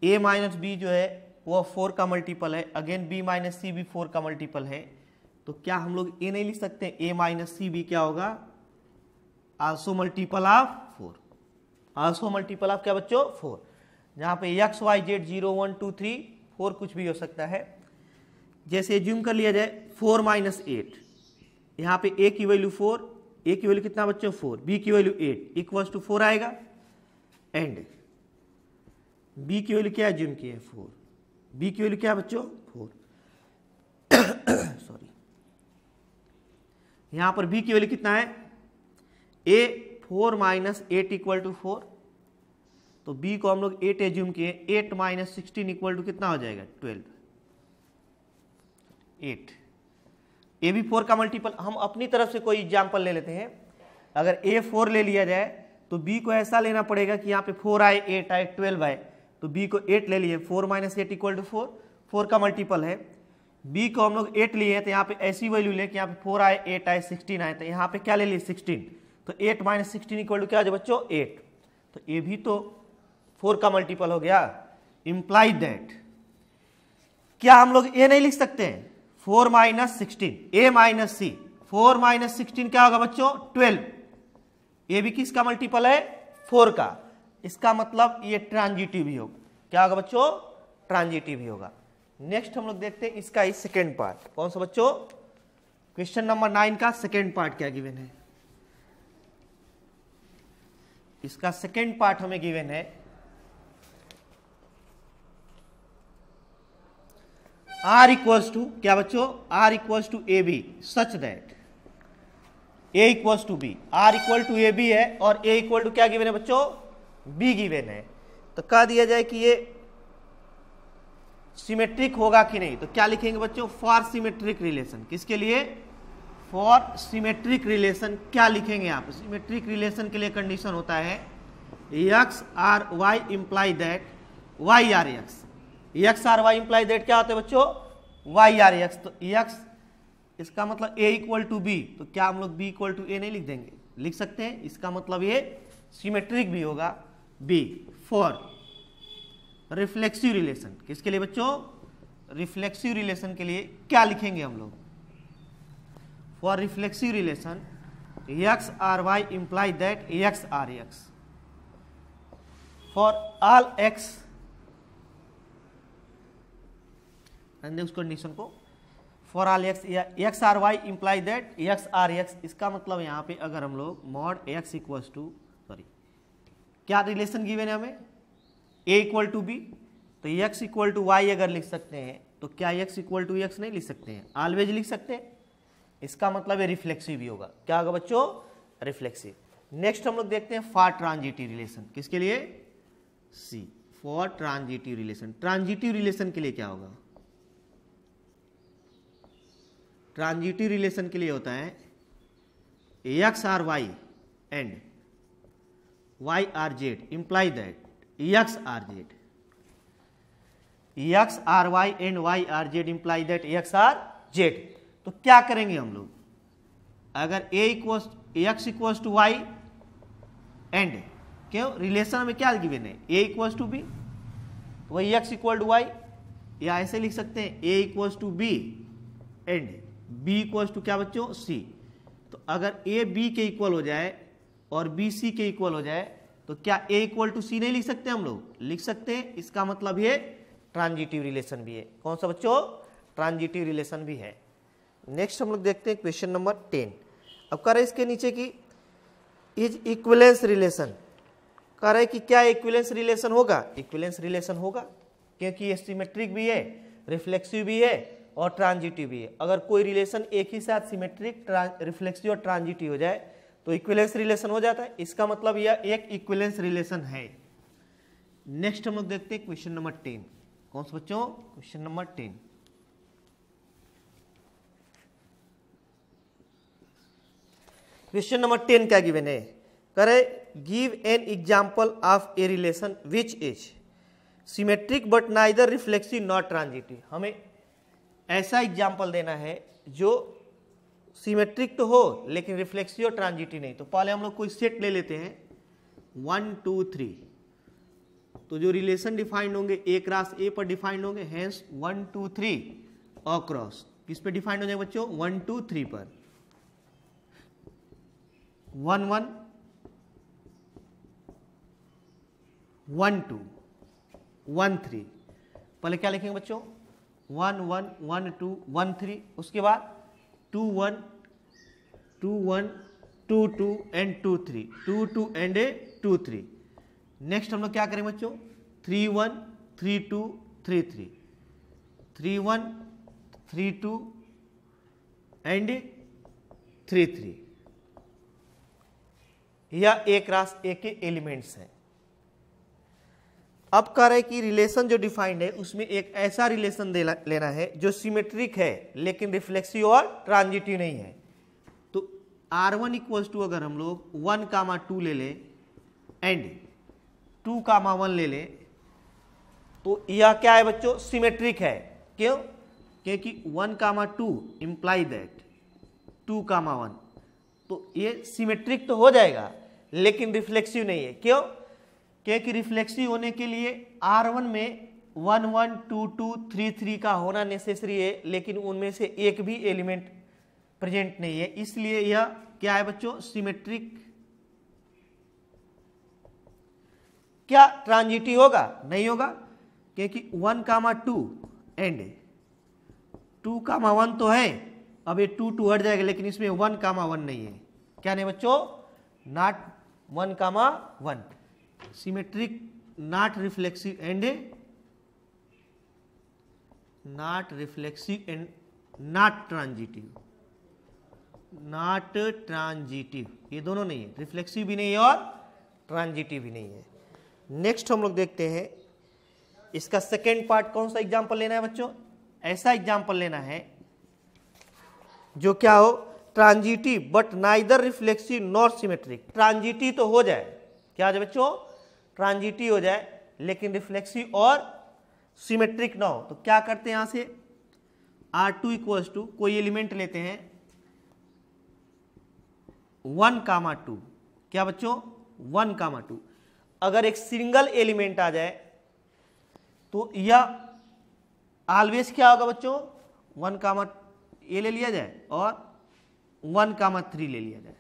a minus b जो है वह फोर का मल्टीपल है अगेन b माइनस सी भी फोर का मल्टीपल है तो क्या हम लोग ए नहीं लिख सकते हैं ए माइनस सी बी क्या होगा also multiple of four also multiple of क्या बच्चों फोर जहाँ पे x y z zero one two three four कुछ भी हो सकता है जैसे ज्यूम कर लिया जाए फोर माइनस एट यहाँ पे ए की वैल्यू फोर ए की वैल्यू कितना बच्चों फोर बी की value eight equals to four आएगा एंड बी की वैल्यू क्या है ज्यूम की है फोर बी की वैल्यू क्या बच्चों फोर यहां पर बी की वैल्यू कितना है a four minus eight equal to four तो बी को हम लोग एट एज्यूम किए eight minus sixteen equal to कितना हो जाएगा ट्वेल्व एट ए भी फोर का मल्टीपल हम अपनी तरफ से कोई एग्जाम्पल ले लेते हैं अगर ए फोर ले लिया जाए तो बी को ऐसा लेना पड़ेगा कि यहाँ पे फोर आए एट आए ट्वेल्व आए तो बी को एट ले लिए four minus eight equal to four four का मल्टीपल है बी को हम लोग एट लिए तो यहाँ पे ऐसी वैल्यू लें कि यहाँ पे फोर आए एट आए सिक्सटीन आए तो यहाँ पे क्या ले लिए सिक्सटीन तो eight minus sixteen equal to क्या हो जाए बच्चों एट तो ये भी तो फोर का मल्टीपल हो गया इम्प्लाई दैट क्या हम लोग ए नहीं लिख सकते हैं four minus sixteen a minus c four minus sixteen क्या होगा बच्चों ट्वेल्व ए भी किसका मल्टीपल है फोर का इसका मतलब ये ट्रांजिटिव ही होगा क्या होगा बच्चों ट्रांजिटिव ही होगा नेक्स्ट हम लोग देखते हैं इसका ही सेकेंड पार्ट कौन सा बच्चों क्वेश्चन नंबर नाइन का सेकेंड पार्ट क्या गिवेन है इसका सेकेंड पार्ट हमें गिवेन है आर इक्वल्स टू क्या बच्चों R equals to a b such that a equals to b R equal to a b है और ए इक्वल टू क्या गिवेन है बच्चों बी गिवेन है तो कह दिया जाए कि ये सिमेट्रिक होगा कि नहीं तो क्या लिखेंगे बच्चों फॉर सिमेट्रिक रिलेशन किसके लिए फॉर सिमेट्रिक रिलेशन क्या लिखेंगे आप सिमेट्रिक रिलेशन के लिए कंडीशन होता है x R y imply that y R x x R y imply that क्या होते हैं बच्चों वाई आर यक्स तो यक्स इसका मतलब ए इक्वल टू बी तो क्या हम लोग बी इक्वल टू ए नहीं लिख देंगे लिख सकते हैं इसका मतलब ये सिमेट्रिक भी होगा बी फॉर रिफ्लेक्सिव रिलेशन किसके लिए बच्चों रिफ्लेक्सिव रिलेशन के लिए क्या लिखेंगे हम लोग for reflexive relation x R y imply that x R x for all x उस कंडीशन को for all x x R y imply that x R x इसका मतलब यहां पे अगर हम लोग mod x equal to sorry क्या रिलेशन गिवेन है हमें ए इक्वल टू बी तो यक्स इक्वल टू वाई अगर लिख सकते हैं तो क्या यक्स इक्वल टू यक्स नहीं लिख सकते हैं ऑलवेज लिख सकते हैं इसका मतलब है रिफ्लेक्सिव ही होगा क्या होगा बच्चों रिफ्लेक्सिव नेक्स्ट हम लोग देखते हैं फॉर ट्रांजिटिव रिलेशन किसके लिए see for transitive relation transitive relation के लिए क्या होगा ट्रांजिटिव रिलेशन के लिए होता है x R Y and Y R Z imply that x R z x R Y and Y R Z imply that x R z तो क्या करेंगे हम लोग अगर a equals x equals to y and क्यों relation में क्या given है ए इक्वस टू बी तो वही एक्स इक्वल टू वाई या ऐसे लिख सकते हैं a equals to b and b equals to क्या बच्चों सी तो अगर ए बी के इक्वल हो जाए और बी सी के इक्वल हो जाए तो क्या ए इक्वल टू सी नहीं लिख सकते हम लोग लिख सकते हैं इसका मतलब ये ट्रांजिटिव रिलेशन भी है कौन सा बच्चों ट्रांजिटिव रिलेशन भी है नेक्स्ट हम लोग देखते हैं क्वेश्चन नंबर टेन अब कह रहे इसके नीचे की इज इक्वलेंस रिलेशन कह रहे कि क्या इक्वलेंस रिलेशन होगा इक्वलेंस रिलेशन होगा क्योंकि ये सिमेट्रिक भी है रिफ्लेक्सिव भी है और ट्रांजिटिव भी है अगर कोई रिलेशन एक ही साथ सिमेट्रिक रिफ्लेक्सिव और ट्रांजिटिव हो जाए तो इक्विलेंस रिलेशन हो जाता है इसका मतलब यह एक इक्विलेंस रिलेशन है नेक्स्ट हम लोग देखते हैं क्वेश्चन नंबर टेन कौन सा बच्चों question number ten question number ten क्या गिवेन है करे give an example of a relation which is symmetric but neither reflexive not transitive हमें ऐसा एग्जाम्पल देना है जो सिमेट्रिक तो हो लेकिन रिफ्लेक्सिव और ट्रांजिटिव नहीं तो पहले हम लोग कोई सेट ले लेते हैं वन टू थ्री तो जो रिलेशन डिफाइंड होंगे ए क्रॉस ए पर डिफाइंड होंगे hence one two three across किस पे डिफाइंड हो जाएंगे बच्चों वन टू थ्री पर one one one two one three पहले क्या लिखेंगे बच्चों one one one two one three उसके बाद two one two one two two and two three two two and a two three next हम लोग क्या करेंगे बच्चों three one three two three three three one three two and three three या एक रास एक के एलिमेंट्स हैं अब कह रहे कि रिलेशन जो डिफाइंड है उसमें एक ऐसा रिलेशन लेना है जो सिमेट्रिक है लेकिन रिफ्लेक्सिव और ट्रांजिटिव नहीं है तो आर वन इक्वल्स टू अगर हम लोग वन कामा टू ले लें एंड टू कामा वन ले लें तो यह क्या है बच्चों सिमेट्रिक है क्यों क्योंकि one comma two imply that two comma one तो ये सिमेट्रिक तो हो जाएगा लेकिन रिफ्लेक्सिव नहीं है क्यों के की रिफ्लेक्सी होने के लिए आर वन में one one two two three three का होना नेसेसरी है लेकिन उनमें से एक भी एलिमेंट प्रेजेंट नहीं है इसलिए यह क्या है बच्चों सिमेट्रिक क्या ट्रांजिटिव होगा नहीं होगा क्योंकि one comma two and two comma one तो है अब ये टू टू हट जाएगा लेकिन इसमें वन कामा वन नहीं है क्या नहीं बच्चों not one comma one symmetric not reflexive and a not reflexive and not transitive not transitive ये दोनों नहीं है रिफ्लेक्सिव भी नहीं है और ट्रांजिटिव भी नहीं है नेक्स्ट हम लोग देखते हैं इसका सेकेंड पार्ट कौन सा एग्जाम्पल लेना है बच्चों ऐसा एग्जाम्पल लेना है जो क्या हो transitive but neither reflexive nor symmetric transitive तो हो जाए क्या हो जाए बच्चों ट्रांजिटी हो जाए लेकिन रिफ्लेक्सिव और सिमेट्रिक ना हो तो क्या करते हैं यहां से आर टू इक्वल्स टू कोई एलिमेंट लेते हैं वन कामा टू क्या बच्चों वन कामा टू अगर एक सिंगल एलिमेंट आ जाए तो यह ऑलवेज क्या होगा बच्चों वन कामा ए ले लिया जाए और वन कामा थ्री ले लिया जाए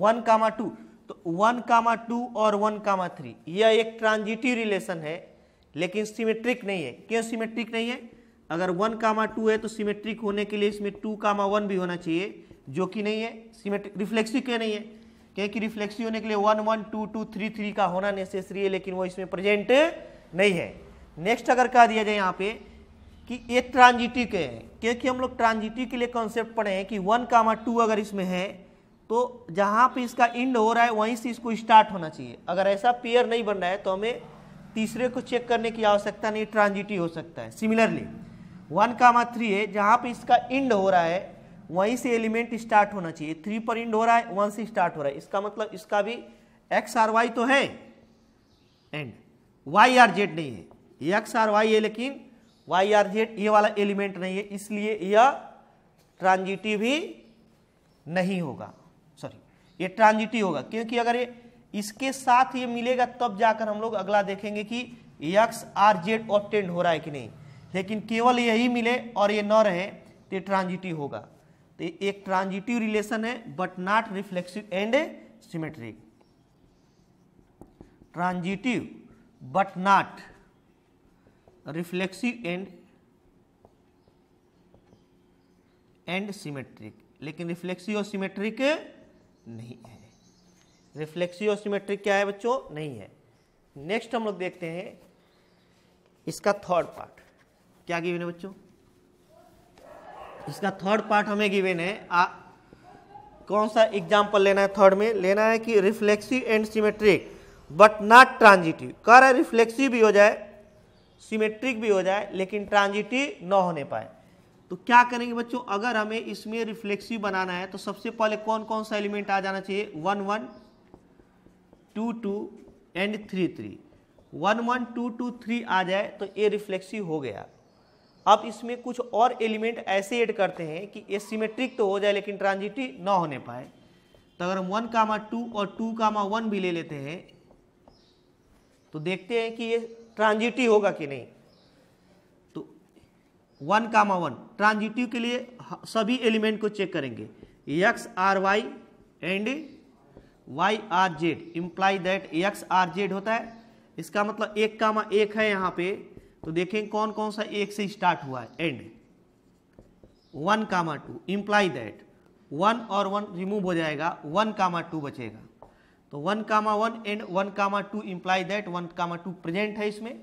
वन कामा टू तो वन कामा टू और वन कामा थ्री यह एक ट्रांजिटिव रिलेशन है लेकिन सिमेट्रिक नहीं है क्यों सिमेट्रिक नहीं है अगर वन कामा टू है तो सिमेट्रिक होने के लिए इसमें टू कामा वन भी होना चाहिए जो कि नहीं है सिमेट्रिक रिफ्लेक्सिव क्यों नहीं है क्योंकि रिफ्लेक्सिव होने के लिए one one two two three three का होना नेसेसरी है लेकिन वो इसमें प्रेजेंट नहीं है नेक्स्ट अगर कहा दिया जाए यहाँ पे कि ये ट्रांजिटिव के हैं क्योंकि हम लोग ट्रांजिटिव के लिए कॉन्सेप्ट पढ़े हैं कि वन कामा टू अगर इसमें है तो जहाँ पे इसका इंड हो रहा है वहीं से इसको स्टार्ट होना चाहिए अगर ऐसा पेयर नहीं बन रहा है तो हमें तीसरे को चेक करने की आवश्यकता नहीं ट्रांजिटी हो सकता है सिमिलरली वन कामा थ्री है जहाँ पे इसका इंड हो रहा है वहीं से एलिमेंट स्टार्ट होना चाहिए थ्री पर इंड हो रहा है वन से स्टार्ट हो रहा है इसका मतलब इसका भी एक्स आर वाई तो है एंड वाई आर जेड नहीं है ये एक्स आर वाई है लेकिन वाई आर जेड ये वाला एलिमेंट नहीं है इसलिए यह ट्रांजिटिव ही नहीं होगा ये ट्रांजिटिव होगा क्योंकि अगर ये इसके साथ ये मिलेगा तब जाकर हम लोग अगला देखेंगे कि यक्स आर जेड ऑप्टेंड हो रहा है कि नहीं लेकिन केवल यही मिले और ये न रहे तो ये ट्रांजिटिव होगा तो एक ट्रांजिटिव रिलेशन है but not reflexive and symmetric transitive but not reflexive and and symmetric लेकिन रिफ्लेक्सिव और सिमेट्रिक नहीं है सिमेट्रिक क्या है बच्चों नहीं है नेक्स्ट हम लोग देखते हैं इसका थर्ड पार्ट क्या गिवेन है बच्चों इसका थर्ड पार्ट हमें गिवेन है आ, कौन सा एग्जाम्पल लेना है थर्ड में लेना है कि reflexive and symmetric but not transitive कर रिफ्लेक्सिव भी हो जाए सिमेट्रिक भी हो जाए लेकिन ट्रांजिटिव न होने पाए तो क्या करेंगे बच्चों अगर हमें इसमें रिफ्लेक्सिव बनाना है तो सबसे पहले कौन कौन सा एलिमेंट आ जाना चाहिए one one two two and three three one one two two three आ जाए तो ये रिफ्लेक्सिव हो गया अब इसमें कुछ और एलिमेंट ऐसे ऐड करते हैं कि ये सिमेट्रिक तो हो जाए लेकिन ट्रांजिटिव ना होने पाए तो अगर हम वन कामा टू और टू कामा वन भी ले लेते हैं तो देखते हैं कि ये ट्रांजिटिव होगा कि नहीं वन कामा वन ट्रांजिटिव के लिए सभी एलिमेंट को चेक करेंगे x R Y and Y R z imply that x R z होता है इसका मतलब एक कामा एक है यहाँ पे तो देखें कौन कौन सा एक से स्टार्ट हुआ है and one comma two imply that one और वन रिमूव हो जाएगा वन कामा टू बचेगा तो one comma one and one comma two imply that one comma two present है इसमें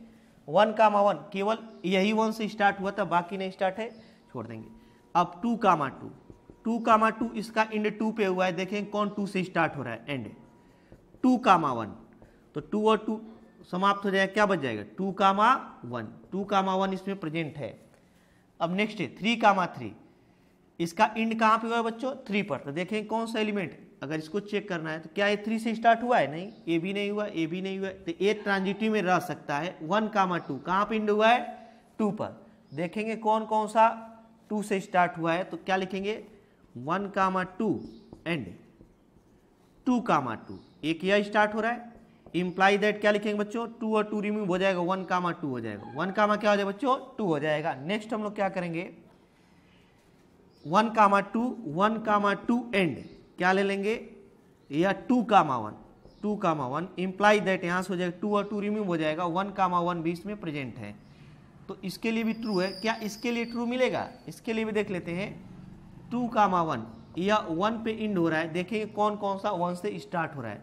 वन कामा वन केवल यही वन से स्टार्ट हुआ था बाकी नहीं स्टार्ट है छोड़ देंगे अब two comma two two comma two इसका एंड टू पे हुआ है देखें कौन टू से स्टार्ट हो रहा है एंड टू कामा वन तो टू और टू समाप्त हो जाएगा क्या बच जाएगा two comma one two comma one इसमें प्रेजेंट है अब नेक्स्ट है थ्री कामा थ्री इसका इंड कहाँ पे हुआ है बच्चों थ्री पर तो देखें कौन सा एलिमेंट अगर इसको चेक करना है तो क्या ए थ्री से स्टार्ट हुआ है नहीं ए भी नहीं हुआ ए भी नहीं हुआ तो ए ट्रांजिटिव में रह सकता है वन कामा टू कहाँ पर इंड हुआ है टू पर देखेंगे कौन कौन सा टू से स्टार्ट हुआ है तो क्या लिखेंगे one comma two and two comma two एक यह स्टार्ट हो रहा है इम्प्लाई दैट क्या लिखेंगे बच्चों टू और टू रिम्यूव हो जाएगा वन कामा टू हो जाएगा वन कामा क्या हो जाएगा बच्चों टू हो जाएगा नेक्स्ट हम लोग क्या करेंगे one comma two one comma two and क्या ले लेंगे या two comma one two comma one imply that यहाँ से हो जाएगा टू और टू रिम्यूव हो जाएगा वन कामा वन भी इसमें प्रेजेंट है तो इसके लिए भी ट्रू है क्या इसके लिए ट्रू मिलेगा इसके लिए भी देख लेते हैं टू कामा वन या वन पे इंड हो रहा है देखेंगे कौन कौन सा वन से स्टार्ट हो रहा है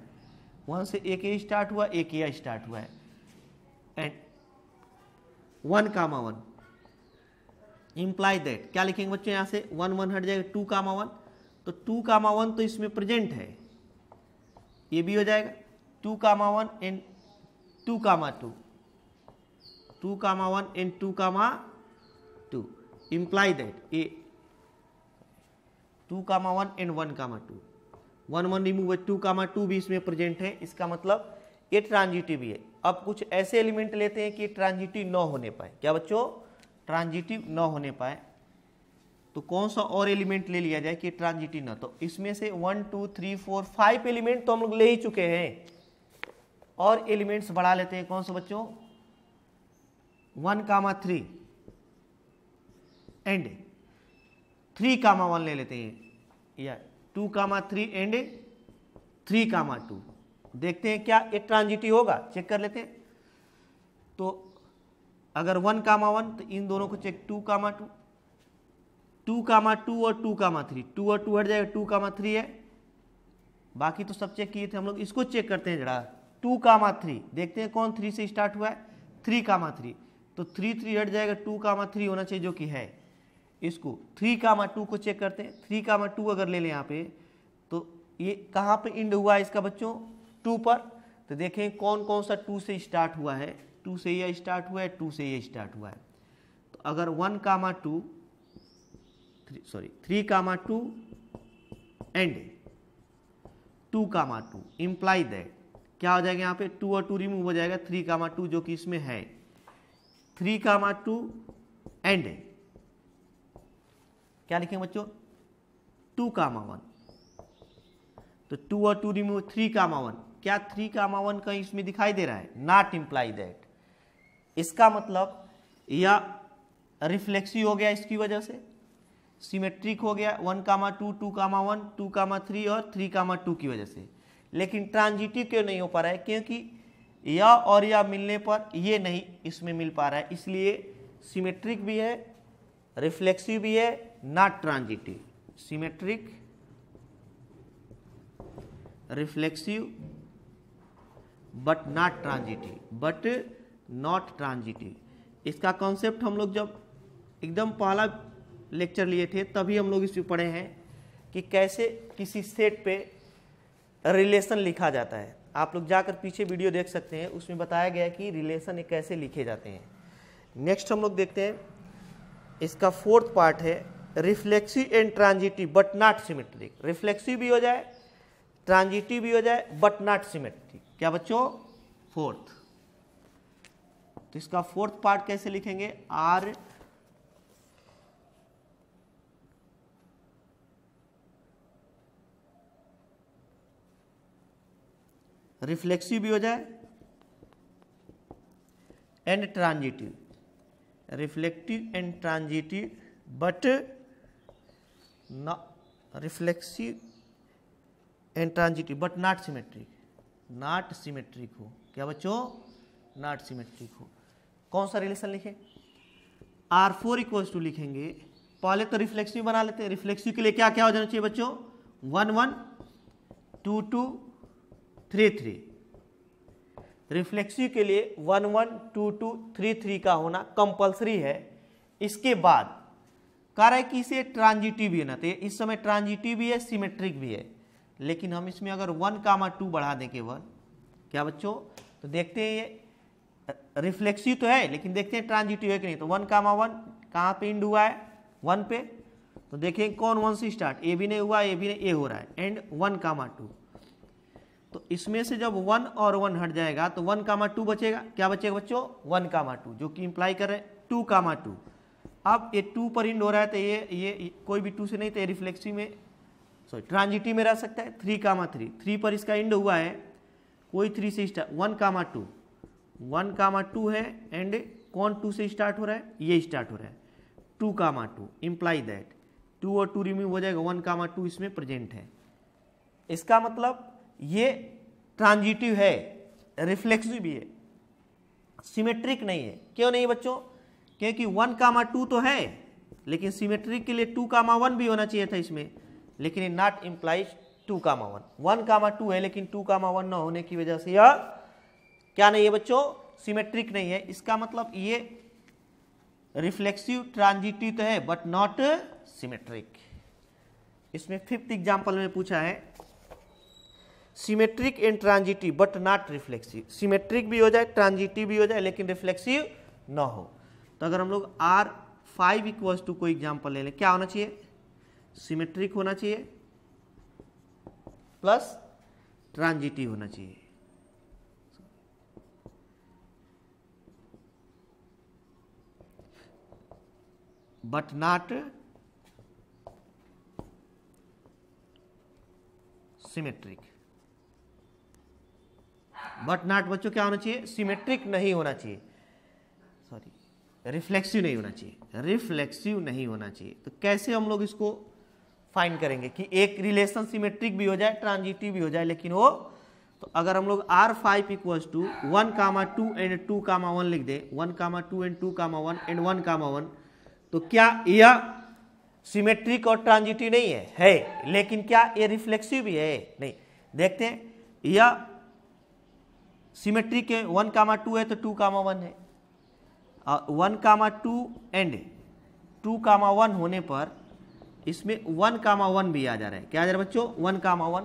वन से एक ए स्टार्ट हुआ एक ए स्टार्ट हुआ है and one comma one imply that क्या लिखेंगे बच्चों यहाँ से वन वन हट जाएगा टू कामा वन तो टू कामा वन तो इसमें प्रेजेंट है ये भी हो जाएगा two comma one and two comma two two comma one and two comma two imply that a two comma one and one comma two one one remove two comma two भी इसमें present है इसका मतलब ये transitive है अब कुछ ऐसे एलिमेंट लेते हैं कि ट्रांजिटिव न होने पाए क्या बच्चों ट्रांजिटिव न होने पाए तो कौन सा और एलिमेंट ले लिया जाए कि ट्रांजिटिव ना तो इसमें से one two three four five element तो हम लोग ले ही चुके हैं और एलिमेंट्स बढ़ा लेते हैं कौन सा बच्चों one comma three and three comma one ले लेते हैं या two comma three and three comma two देखते हैं क्या एक ट्रांजिटिव होगा चेक कर लेते हैं तो अगर वन कामा वन तो इन दोनों को check two comma two two comma two और टू कामा थ्री टू और टू हट जाएगा टू कामा थ्री है बाकी तो सब चेक किए थे हम लोग इसको चेक करते हैं जरा टू कामा थ्री देखते हैं कौन थ्री से स्टार्ट हुआ है थ्री कामा थ्री तो थ्री थ्री हट जाएगा टू कामा थ्री होना चाहिए जो कि है इसको थ्री कामा टू को चेक करते हैं थ्री कामा टू अगर ले लें यहाँ पे तो ये कहाँ पे इंड हुआ है इसका बच्चों टू पर तो देखें कौन कौन सा टू से स्टार्ट हुआ है टू से यह स्टार्ट हुआ है टू से यह स्टार्ट हुआ है तो अगर one comma two three sorry three comma two and two comma two imply that क्या हो जाएगा यहाँ पे टू और टू रिमूव हो जाएगा थ्री कामा टू जो कि इसमें है थ्री कामा टू एंड क्या लिखेंगे बच्चों टू कामा वन तो टू और two remove three comma one क्या थ्री कामा वन कहीं इसमें दिखाई दे रहा है नॉट इम्प्लाई दैट इसका मतलब या रिफ्लेक्सी हो गया इसकी वजह से सिमेट्रिक हो गया one comma two two comma one two comma three और थ्री कामा टू की वजह से लेकिन ट्रांजिटिव क्यों नहीं हो पा रहा है क्योंकि या और या मिलने पर ये नहीं इसमें मिल पा रहा है इसलिए सिमेट्रिक भी है रिफ्लेक्सिव भी है not transitive symmetric reflexive but not transitive but not transitive इसका कॉन्सेप्ट हम लोग जब एकदम पहला लेक्चर लिए थे तभी हम लोग इसमें पढ़े हैं कि कैसे किसी सेट पे रिलेशन लिखा जाता है आप लोग जाकर पीछे वीडियो देख सकते हैं उसमें बताया गया कि रिलेशन कैसे लिखे जाते हैं नेक्स्ट हम लोग देखते हैं इसका फोर्थ पार्ट है reflexive and transitive but not symmetric reflexive भी हो जाए ट्रांजिटिव भी हो जाए बट नॉट सिमेट्रिक क्या बच्चों फोर्थ तो इसका फोर्थ पार्ट कैसे लिखेंगे आर रिफ्लेक्सिव भी हो जाए and transitive reflective and transitive but reflexive and transitive but not symmetric not symmetric हो क्या बच्चों नॉट सिमेट्रिक हो कौन सा रिलेशन लिखें आर फोर इक्वल्स टू लिखेंगे पहले तो रिफ्लेक्सिव बना लेते हैं रिफ्लेक्सिव के लिए क्या क्या हो जाना चाहिए बच्चों one one two two three three reflexive के लिए one one two two three three का होना कंपलसरी है इसके बाद कार है कि इसे ट्रांजिटिव भी ना तो इस समय ट्रांजिटिव भी है सिमेट्रिक भी है लेकिन हम इसमें अगर वन कामा टू बढ़ा दें केवल क्या बच्चों तो देखते हैं ये रिफ्लेक्सिव तो है लेकिन देखते हैं ट्रांजिटिव है कि नहीं तो वन कामा वन कहाँ पे इंड हुआ है वन पे तो देखें कौन वन से स्टार्ट ए भी नहीं हुआ ए भी नहीं ए हो रहा है एंड वन कामा टू तो इसमें से जब वन और वन हट जाएगा तो वन कामा टू बचेगा क्या बचेगा बच्चों वन कामा टू जो कि इंप्लाई कर रहे हैं टू कामा टू अब ये टू पर इंड हो रहा है तो ये ये कोई भी टू से नहीं तो ये रिफ्लेक्सी में सॉरी ट्रांजिटी में रह सकता है थ्री कामा थ्री थ्री पर इसका इंड हुआ है कोई थ्री से start one comma two one comma two है एंड कौन टू से स्टार्ट हो रहा है ये स्टार्ट हो रहा है two comma two imply that two और टू रिम्यूव हो जाएगा वन कामा टू इसमें प्रेजेंट है इसका मतलब ये ट्रांजिटिव है रिफ्लेक्सिव भी है सिमेट्रिक नहीं है क्यों नहीं बच्चों क्योंकि वन कामा टू तो है लेकिन सिमेट्रिक के लिए टू कामा वन भी होना चाहिए था इसमें लेकिन it not implies two comma one one comma two है लेकिन टू कामा वन न होने की वजह से यह क्या नहीं है बच्चों सिमेट्रिक नहीं है इसका मतलब ये रिफ्लेक्सिव ट्रांजिटिव तो है बट नॉट सिमेट्रिक इसमें फिफ्थ एग्जाम्पल में पूछा है symmetric and transitive but not reflexive symmetric भी हो जाए ट्रांजिटिव भी हो जाए लेकिन रिफ्लेक्सिव ना हो तो अगर हम लोग आर फाइव इक्वल्स टू कोई एग्जाम्पल ले लें क्या होना चाहिए सिमेट्रिक होना चाहिए प्लस ट्रांजिटिव होना चाहिए but not symmetric but not बच्चों क्या होना चाहिए सिमेट्रिक नहीं होना चाहिए सॉरी रिफ्लेक्सिव नहीं होना चाहिए रिफ्लेक्सिव नहीं होना चाहिए तो कैसे हम लोग इसको फाइन करेंगे कि एक रिलेशन सिमेट्रिक भी हो जाए ट्रांजिटिव भी हो जाए लेकिन वो तो अगर हम लोग R five equals to one comma two and two comma one लिख दें one comma two and two comma one and one comma one तो क्या यह सिमेट्रिक और ट्रांजिटिव नहीं है है लेकिन क्या ये रिफ्लेक्सिव भी है नहीं देखते हैं यह सिमेट्रिक है वन कामा टू है तो टू कामा वन है one comma two and two comma one होने पर इसमें वन कामा वन भी आ जा रहा है क्या आ जा रहा है बच्चों वन कामा वन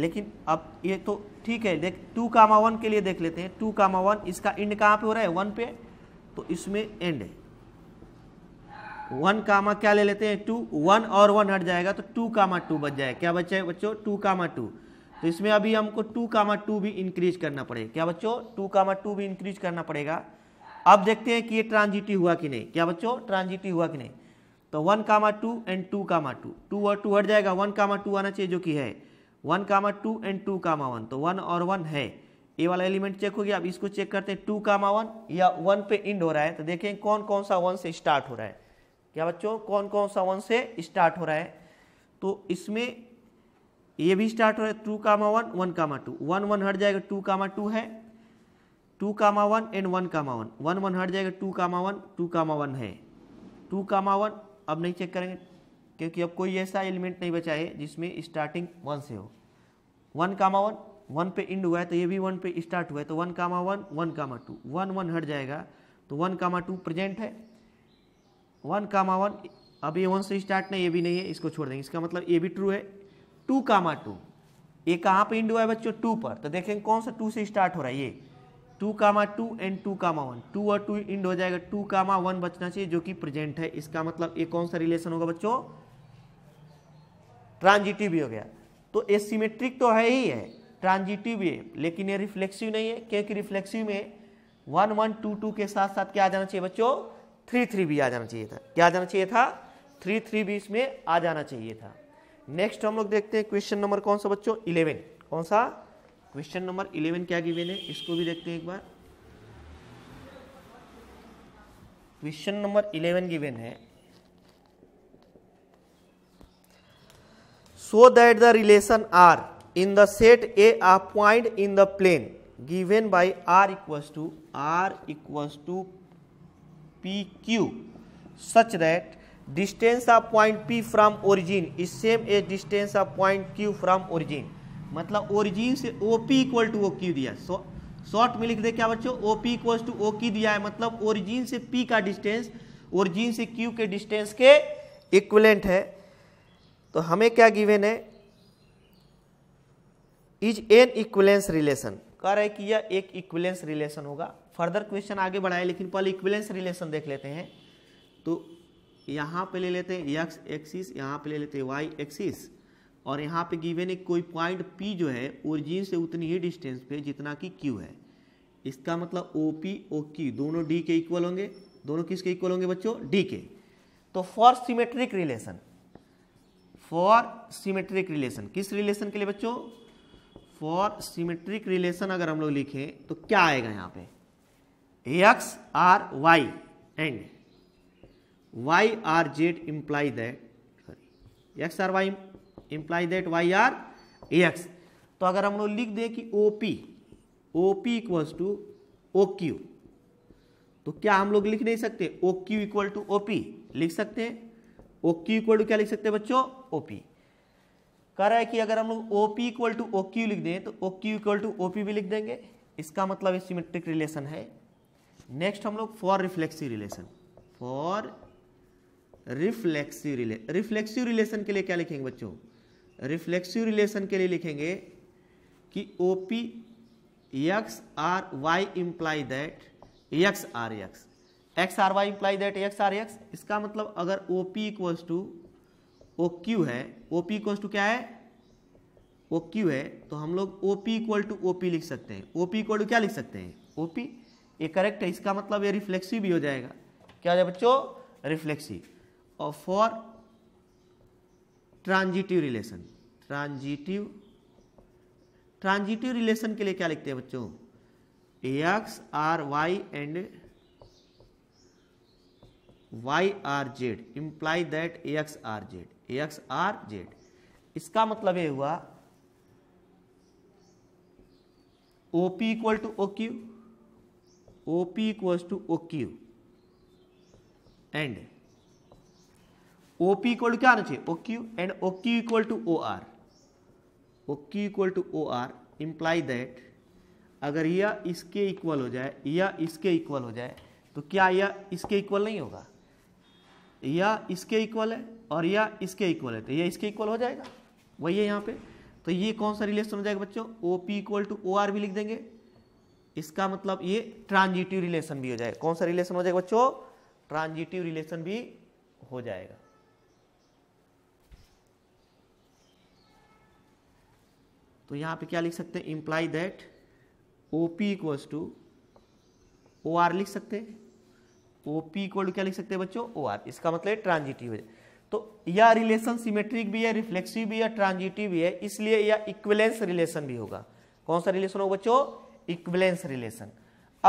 लेकिन अब ये तो ठीक है देख टू कामा वन के लिए देख लेते हैं टू कामा वन इसका एंड कहाँ पे हो रहा है वन पे तो इसमें एंड है वन कामा क्या ले लेते हैं टू वन और वन हट जाएगा तो टू कामा टू बच जाए क्या बचा है बच्चों टू कामा टू तो इसमें अभी हमको टू कामा टू भी इंक्रीज करना पड़ेगा क्या बच्चों टू कामा टू भी इंक्रीज करना पड़ेगा अब देखते हैं कि ये ट्रांजिटिव हुआ कि नहीं क्या बच्चों ट्रांजिटिव हुआ कि नहीं तो one comma two and two comma two two और टू हट जाएगा वन कामा टू आना चाहिए जो कि है one comma two and two comma one तो वन और वन है ये वाला एलिमेंट चेक हो गया अब इसको चेक करते हैं टू कामा वन या वन पे इंड हो रहा है तो देखें कौन कौन सा वन से स्टार्ट हो रहा है क्या बच्चों कौन कौन सा वन से स्टार्ट हो रहा है तो इसमें ये भी स्टार्ट हो रहा है two comma one one comma two one one हट जाएगा टू कामा टू है two comma one and one comma one one one हट जाएगा two comma one two comma one है टू कामा वन अब नहीं चेक करेंगे क्योंकि अब कोई ऐसा एलिमेंट नहीं बचा है जिसमें स्टार्टिंग वन से हो वन कामा वन वन पे इंड हुआ है तो ये भी वन पे स्टार्ट हुआ है तो one comma one one comma two one one हट जाएगा तो वन कामा टू प्रेजेंट है वन कामा वन अब ये वन से स्टार्ट नहीं ये भी नहीं है इसको छोड़ देंगे इसका मतलब ये भी ट्रू है टू कामा टू ये कहाँ पर इंड हुआ है बच्चों टू पर तो देखेंगे कौन सा टू से स्टार्ट हो रहा है ये two comma two and two comma one two और टू इंड हो जाएगा टू कामा वन बचना चाहिए जो कि प्रेजेंट है इसका मतलब ये कौन सा रिलेशन होगा बच्चों ट्रांजिटिव भी हो गया तो ये सिमेट्रिक तो है ही है ट्रांजिटिव भी है लेकिन ये रिफ्लेक्सिव नहीं है क्योंकि रिफ्लेक्सिव में वन वन टू टू के साथ साथ क्या आ जाना चाहिए बच्चों थ्री थ्री भी आ जाना चाहिए था क्या आ जाना चाहिए था थ्री थ्री भी इसमें आ जाना चाहिए था नेक्स्ट हम लोग देखते हैं क्वेश्चन नंबर कौन सा बच्चों इलेवन कौन सा क्वेश्चन नंबर इलेवन क्या गिवेन है इसको भी देखते हैं एक बार क्वेश्चन नंबर इलेवन गिवेन है so that the relation R in the set A uh point in the plane given by R equals to R equals to P Q such that distance of point P from origin is same as distance of point Q from origin मतलब origin से O P equal to O Q दिया so short में लिख दे क्या बच्चों O P equal to O Q दिया है मतलब ओरिजिन से पी का डिस्टेंस ओरिजिन से क्यू के डिस्टेंस के इक्वलेंट है तो हमें क्या गिवेन है इज एन इक्वलेंस रिलेशन कह रहे कि यह एक इक्वलेंस रिलेशन होगा फर्दर क्वेश्चन आगे बढ़ाए लेकिन पहले इक्वलेंस रिलेशन देख लेते हैं तो यहाँ पे ले लेते हैं यक्स एक्सिस यहाँ पे ले लेते हैं वाई एक्सिस और यहाँ पे गिवेन एक कोई पॉइंट पी जो है ओरिजिन से उतनी ही डिस्टेंस पे जितना कि क्यू है इसका मतलब ओ पी ओ क्यू दोनों डी के इक्वल होंगे दोनों किसके इक्वल होंगे बच्चों डी के तो for symmetric relation for symmetric relation किस रिलेशन के लिए बच्चों फॉर सिमेट्रिक रिलेशन अगर हम लोग लिखें तो क्या आएगा यहाँ पे X R Y and y r z imply that sorry x r y imply that y r X तो अगर हम लोग लिख दें कि O P O P equals to O Q तो क्या हम लोग लिख नहीं सकते O Q equal to O P लिख सकते हैं ओ क्यू इक्वल टू क्या लिख सकते हैं बच्चों ओ पी कह रहा है कि अगर हम लोग O P equal to O Q लिख दें तो O Q equal to O P भी लिख देंगे इसका मतलब सिमेट्रिक रिलेशन है नेक्स्ट हम लोग for reflexive relation for reflexive relay reflexive relation के लिए क्या लिखेंगे बच्चों रिफ्लेक्सिव रिलेशन के लिए लिखेंगे कि O P X R Y imply that x R x x R Y imply that x R x इसका मतलब अगर O P equals to O Q है ओ पी इक्वल्स टू क्या है ओ क्यू है तो हम लोग O P equal to O P लिख सकते हैं ओ पी इक्वल टू क्या लिख सकते हैं ओ पी ये करेक्ट है इसका मतलब ये रिफ्लेक्सिव भी हो जाएगा क्या हो जाए बच्चों रिफ्लेक्सिव और for transitive relation transitive transitive relation के लिए क्या लिखते हैं बच्चों x R Y and Y R Z imply that a x R Z a x R Z इसका मतलब ये हुआ O P equal to O Q O P to O Q and O P equal to क्या आना चाहिए O Q and O Q equal to O R O Q equal to O R imply that अगर यह इसके इक्वल हो जाए यह इसके इक्वल हो जाए तो क्या यह इसके इक्वल नहीं होगा यह इसके इक्वल है और यह इसके इक्वल है तो यह इसके इक्वल हो जाएगा वही है यहाँ पे तो ये कौन सा रिलेशन हो जाएगा बच्चों O P equal to O R भी लिख देंगे इसका मतलब ये ट्रांजिटिव रिलेशन भी हो जाएगा कौन सा रिलेशन हो जाएगा बच्चों ट्रांजिटिव रिलेशन भी हो जाएगा तो यहां पे क्या लिख सकते हैं imply that O P equals to O R लिख सकते हैं ओ पी इक्वल टू क्या लिख सकते हैं बच्चों ओ आर इसका मतलब ट्रांजिटिव है तो यह रिलेशन सिमेट्रिक भी है रिफ्लेक्सिव भी है ट्रांजिटिव भी है इसलिए यह इक्वलेंस रिलेशन भी होगा कौन सा रिलेशन होगा बच्चों इक्वलेंस रिलेशन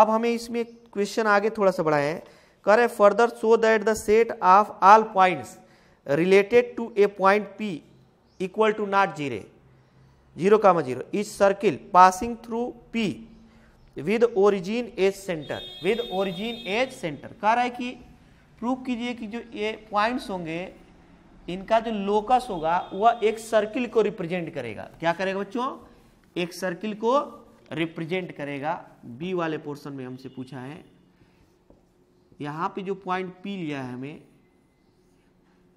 अब हमें इसमें क्वेश्चन आगे थोड़ा सा बढ़ाए हैं कह रहे further show that the set of all points related to a point P equal to not zero zero comma zero is circle passing through P with origin as centre with origin as centre कह रहा है कि prove कीजिए कि जो ये points होंगे इनका जो लोकस होगा वह एक सर्किल को रिप्रेजेंट करेगा क्या करेगा बच्चों एक सर्किल को रिप्रेजेंट करेगा बी वाले पोर्शन में हमसे पूछा है यहाँ पे जो पॉइंट पी लिया है हमें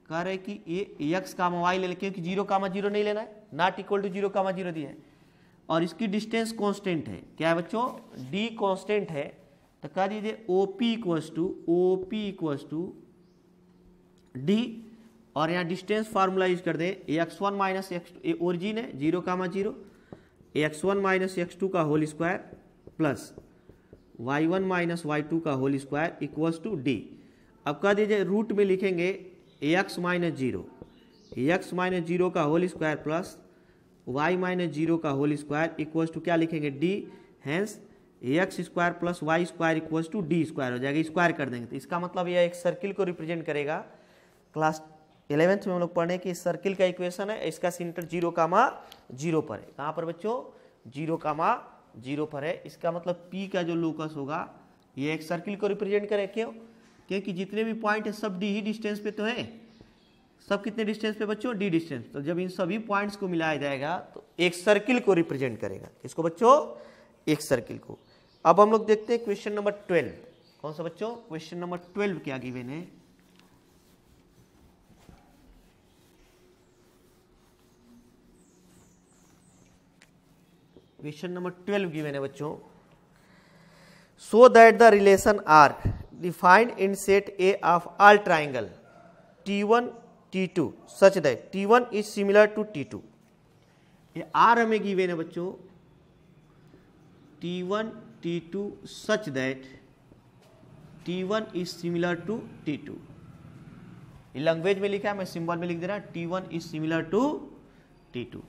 कह रहे कि ये यक्स का मोबाइल ले लें क्योंकि जीरो कामा जीरो नहीं लेना है not equal to zero comma zero दिया है और इसकी डिस्टेंस कांस्टेंट है क्या है बच्चों डी कांस्टेंट है तो कह दीजिए O P equals to O P equals to D और यहाँ डिस्टेंस फार्मूला यूज कर दें X one minus X two origin है zero comma zero X one minus X two का whole square plus Y one minus Y two का whole square equals to D अब कह दीजिए रूट में लिखेंगे X minus zero X minus zero का whole square plus Y minus zero का whole square equals to क्या लिखेंगे D hence X square plus Y square equals to D square हो जाएगा स्क्वायर कर देंगे तो इसका मतलब यह एक सर्किल को रिप्रेजेंट करेगा क्लास इलेवेंथ में हम लोग पढ़ने कि सर्किल का इक्वेशन है इसका सेंटर जीरो का मा जीरो पर है कहाँ पर बच्चों जीरो का मा जीरो पर है इसका मतलब पी का जो लोकस होगा ये एक सर्किल को रिप्रेजेंट करे क्यों क्योंकि जितने भी पॉइंट है सब डी ही डिस्टेंस पे तो है सब कितने डिस्टेंस पे बच्चों डी डिस्टेंस तो जब इन सभी पॉइंट्स को मिलाया जाएगा तो एक सर्किल को रिप्रेजेंट करेगा इसको बच्चों एक सर्किल को अब हम लोग देखते हैं क्वेश्चन नंबर ट्वेल्व कौन सा बच्चों क्वेश्चन नंबर ट्वेल्व क्या की मैंने क्वेश्चन नंबर ट्वेल्व की मैंने बच्चों so that the relation R defined in set A of all triangle T one T two such T2 T one is similar to T two ये R हमें given है बच्चों T T one two such that T one is similar to T two ये language में लिखा है मैं symbol में लिख दे रहा हूं T one is similar to T two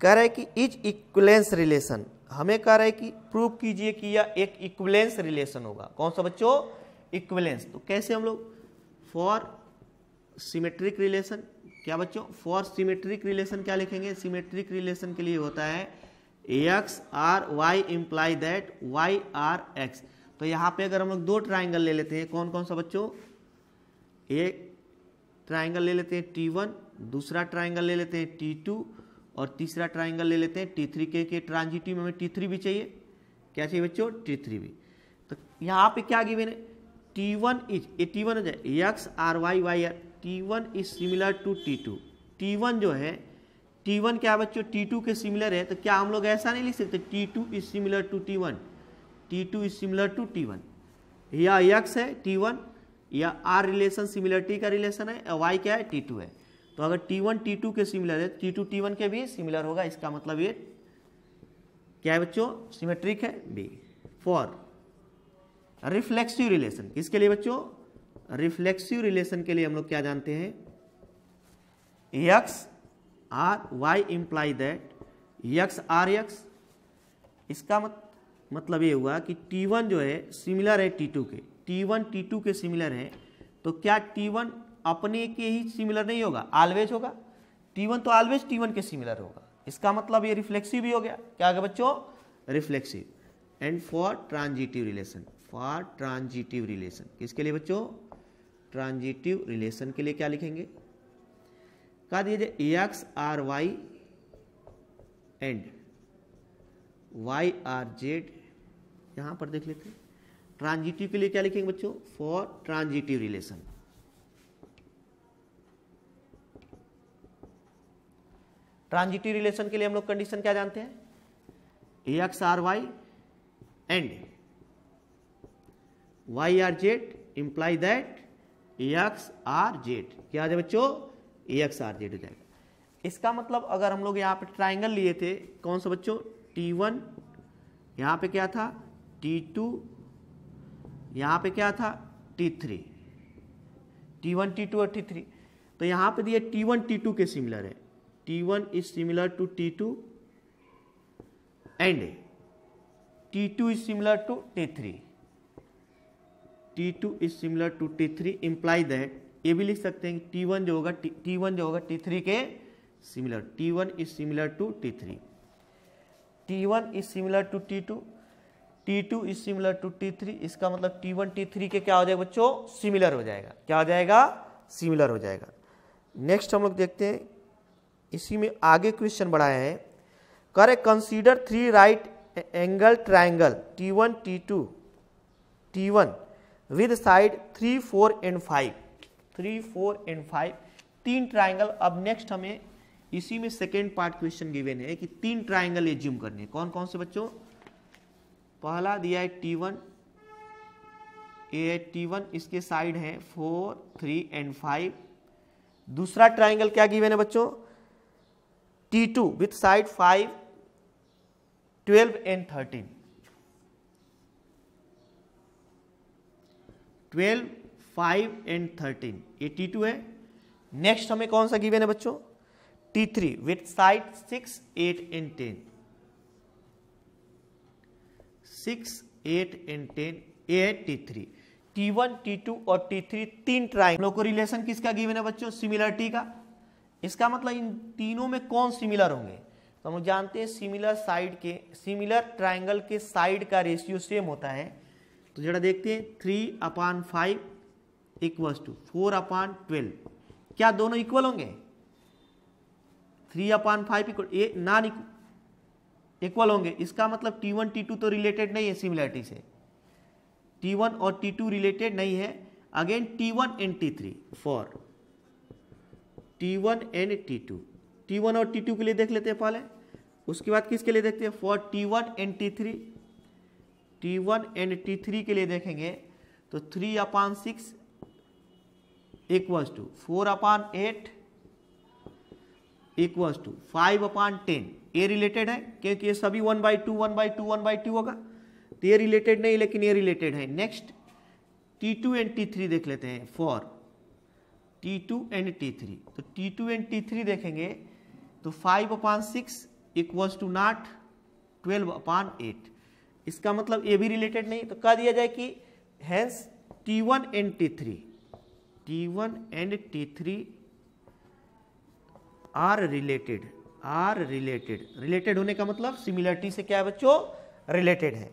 कह रहा है कि इज इक्वलेंस रिलेशन हमें कह रहा है कि प्रूव कीजिए कि यह एक इक्वलेंस रिलेशन होगा कौन सा बच्चों इक्वलेंस तो कैसे हम लोग फॉर सिमेट्रिक रिलेशन क्या बच्चों फॉर सिमेट्रिक रिलेशन क्या लिखेंगे सिमेट्रिक रिलेशन के लिए होता है x R Y imply that y R x तो यहाँ पे अगर हम लोग दो ट्राइंगल ले लेते हैं कौन कौन सा बच्चों एक ट्राइंगल ले लेते हैं टी वन दूसरा ट्राइंगल ले लेते हैं टी टू और तीसरा ट्राइंगल ले लेते हैं टी थ्री के के ट्रांजिटिव हमें टी थ्री भी चाहिए क्या चाहिए बच्चों टी थ्री भी तो यहाँ पे क्या आगे है T one is a T one हो जाए x R y y R T one is similar to T two T one जो है टी वन क्या बच्चों टी टू के सिमिलर है तो क्या हम लोग ऐसा नहीं लिख सकते T two is similar to T one T two is similar to T one या यक्स है टी वन या आर रिलेशन सिमिलरिटी का रिलेशन है वाई क्या है टी टू है तो अगर टी वन टी टू के सिमिलर है टी टू टी वन के भी सिमिलर होगा इसका मतलब ये क्या है बच्चों सिमेट्रिक है बी फॉर रिफ्लेक्सिव रिलेशन किसके लिए बच्चों रिफ्लेक्सिव रिलेशन के लिए हम लोग क्या जानते हैं x R y imply that x R x इसका मत, मतलब ये हुआ कि T1 जो है सिमिलर है T2 के T1 T2 के सिमिलर है तो क्या T1 अपने के ही सिमिलर नहीं होगा ऑलवेज होगा T1 तो ऑलवेज T1 के सिमिलर होगा इसका मतलब ये रिफ्लेक्सिव ही हो गया क्या होगा बच्चों reflexive and for transitive relation for transitive relation किसके लिए बच्चों ट्रांजिटिव रिलेशन के लिए क्या लिखेंगे कहा दीजिए x R Y and Y R z यहां पर देख लेते हैं ट्रांजिटिव के लिए क्या लिखेंगे बच्चों for transitive relation transitive relation के लिए हम लोग कंडीशन क्या जानते हैं x R Y and Y R Z imply that x R z क्या आ जाए बच्चों एक्स आर जेड हो जाएगा इसका मतलब अगर हम लोग यहाँ पे ट्राइंगल लिए थे कौन सा बच्चों टी वन यहाँ पे क्या था टी टू यहाँ पे क्या था T three T one T two और टी थ्री तो यहाँ पे दिए टी वन टी टू के सिमिलर है T one is similar to T two and T two is similar to T three T two is similar to T three imply that ये भी लिख सकते हैं टी वन जो होगा T one जो होगा टी थ्री के similar T one is similar to T three T one is similar to T two T two is similar to T three इसका मतलब टी वन टी थ्री के क्या हो जाएगा बच्चों सिमिलर हो जाएगा क्या हो जाएगा सिमिलर हो जाएगा नेक्स्ट हम लोग देखते हैं इसी में आगे क्वेश्चन बढ़ाए हैं करे consider three right angle triangle T one T two T one with side three four and five three four and five तीन ट्राइंगल अब नेक्स्ट हमें इसी में सेकेंड पार्ट क्वेश्चन गिवेन है कि तीन ट्राइंगल एज्यूम करने हैं कौन कौन से बच्चों पहला दिया है T one a T one इसके साइड है फोर थ्री एंड फाइव दूसरा ट्राइंगल क्या गिवेन है बच्चों T two with side five twelve and thirteen twelve five and thirteen ये टी टू है नेक्स्ट हमें कौन सा गिवन है बच्चों T three with side six eight and ten six eight and ten ए है T three T one T two और टी थ्री तीन ट्राइंगल को रिलेशन किसका गिवन है बच्चों सिमिलरिटी का इसका मतलब इन तीनों में कौन सिमिलर होंगे तो हम जानते हैं सिमिलर साइड के सिमिलर ट्राइंगल के साइड का रेशियो सेम होता है तो जरा देखते हैं three upon five equals to four upon twelve क्या दोनों इक्वल होंगे three upon five equal a non equal होंगे इसका मतलब टी वन टी टू तो रिलेटेड नहीं है सिमिलैरिटी से टी वन और टी टू रिलेटेड नहीं है again T one and T three for T one and T two T one और टी टू के लिए देख लेते हैं पहले उसके बाद किसके लिए देखते हैं for T one and T three T one and T three के लिए देखेंगे तो three upon six equals to four upon eight equals to five upon ten ये रिलेटेड है क्योंकि ये सभी one by two one by two one by two होगा तो ये रिलेटेड नहीं लेकिन ये रिलेटेड है next T two and T three देख लेते हैं for T two and T three तो T two and T three देखेंगे तो five upon six equals to not twelve upon eight इसका मतलब ये भी रिलेटेड नहीं तो कह दिया जाए कि hence T one and T three T one and T three are related are related related होने का मतलब सिमिलरिटी से क्या है बच्चों रिलेटेड है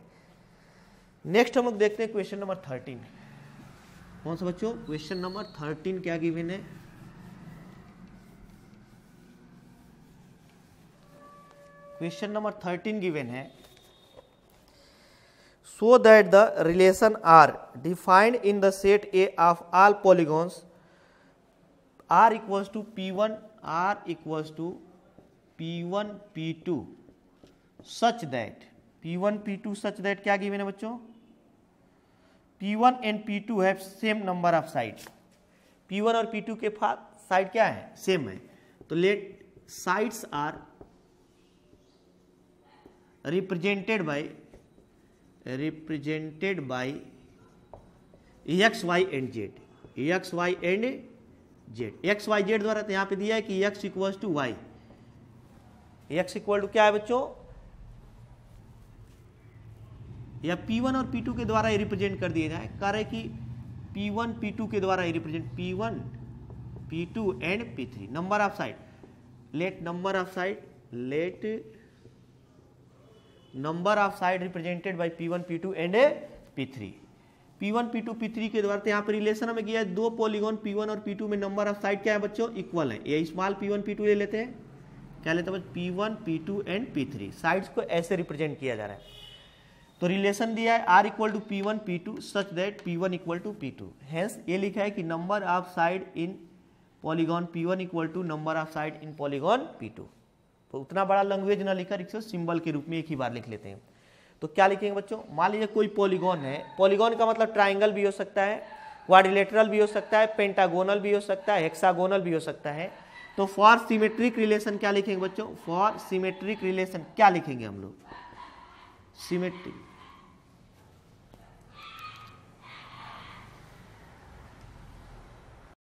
नेक्स्ट हम लोग देखते हैं क्वेश्चन नंबर थर्टीन कौन सा बच्चों क्वेश्चन नंबर थर्टीन क्या गिवन है क्वेश्चन नंबर थर्टीन गिवेन है so that the relation r defined in the set a of all polygons r equals to p1 r equals to p1 p2 such that p1 p2 such that क्या given है बच्चों p1 and p2 have same number of side p1 और p2 के side क्या है same है तो let sides are represented by represented by x y and z x y and z x y z द्वारा तो यहां पे दिया है कि x equal to y x equal to क्या है बच्चों या P1 और P2 के द्वारा रिप्रेजेंट कर दिया जाए कह रहे कि P1 P2 के द्वारा रिप्रेजेंट P1 P2 एंड P3 number of side let number of side let number of side represented by P one P two and a P three P one P two P three के द्वारा तो यहाँ पर relation हमें किया है दो पोलिगोन पी वन और पी टू में नंबर ऑफ साइड क्या है बच्चों इक्वल है ये small P one P two ले लेते हैं क्या लेते हैं P one P two and P three sides को ऐसे रिप्रेजेंट किया जा रहा है तो रिलेशन दिया है R equal to P one P two such that P one equal to P two hence ये लिखा है कि number of side in polygon P one equal to number of side in polygon P two तो उतना बड़ा language ना लिखकर इसको सिंबल के रूप में एक ही बार लिख लेते हैं तो क्या लिखेंगे बच्चों मान लीजिए कोई पॉलीगॉन है पॉलीगॉन का मतलब ट्राइंगल भी हो सकता है क्वारिलेटरल भी हो सकता है पेंटागोनल भी हो सकता है हेक्सागोनल भी हो सकता है तो फॉर सिमेट्रिक रिलेशन क्या लिखेंगे बच्चों फॉर सिमेट्रिक रिलेशन क्या लिखेंगे हम लोग सिमेट्रिक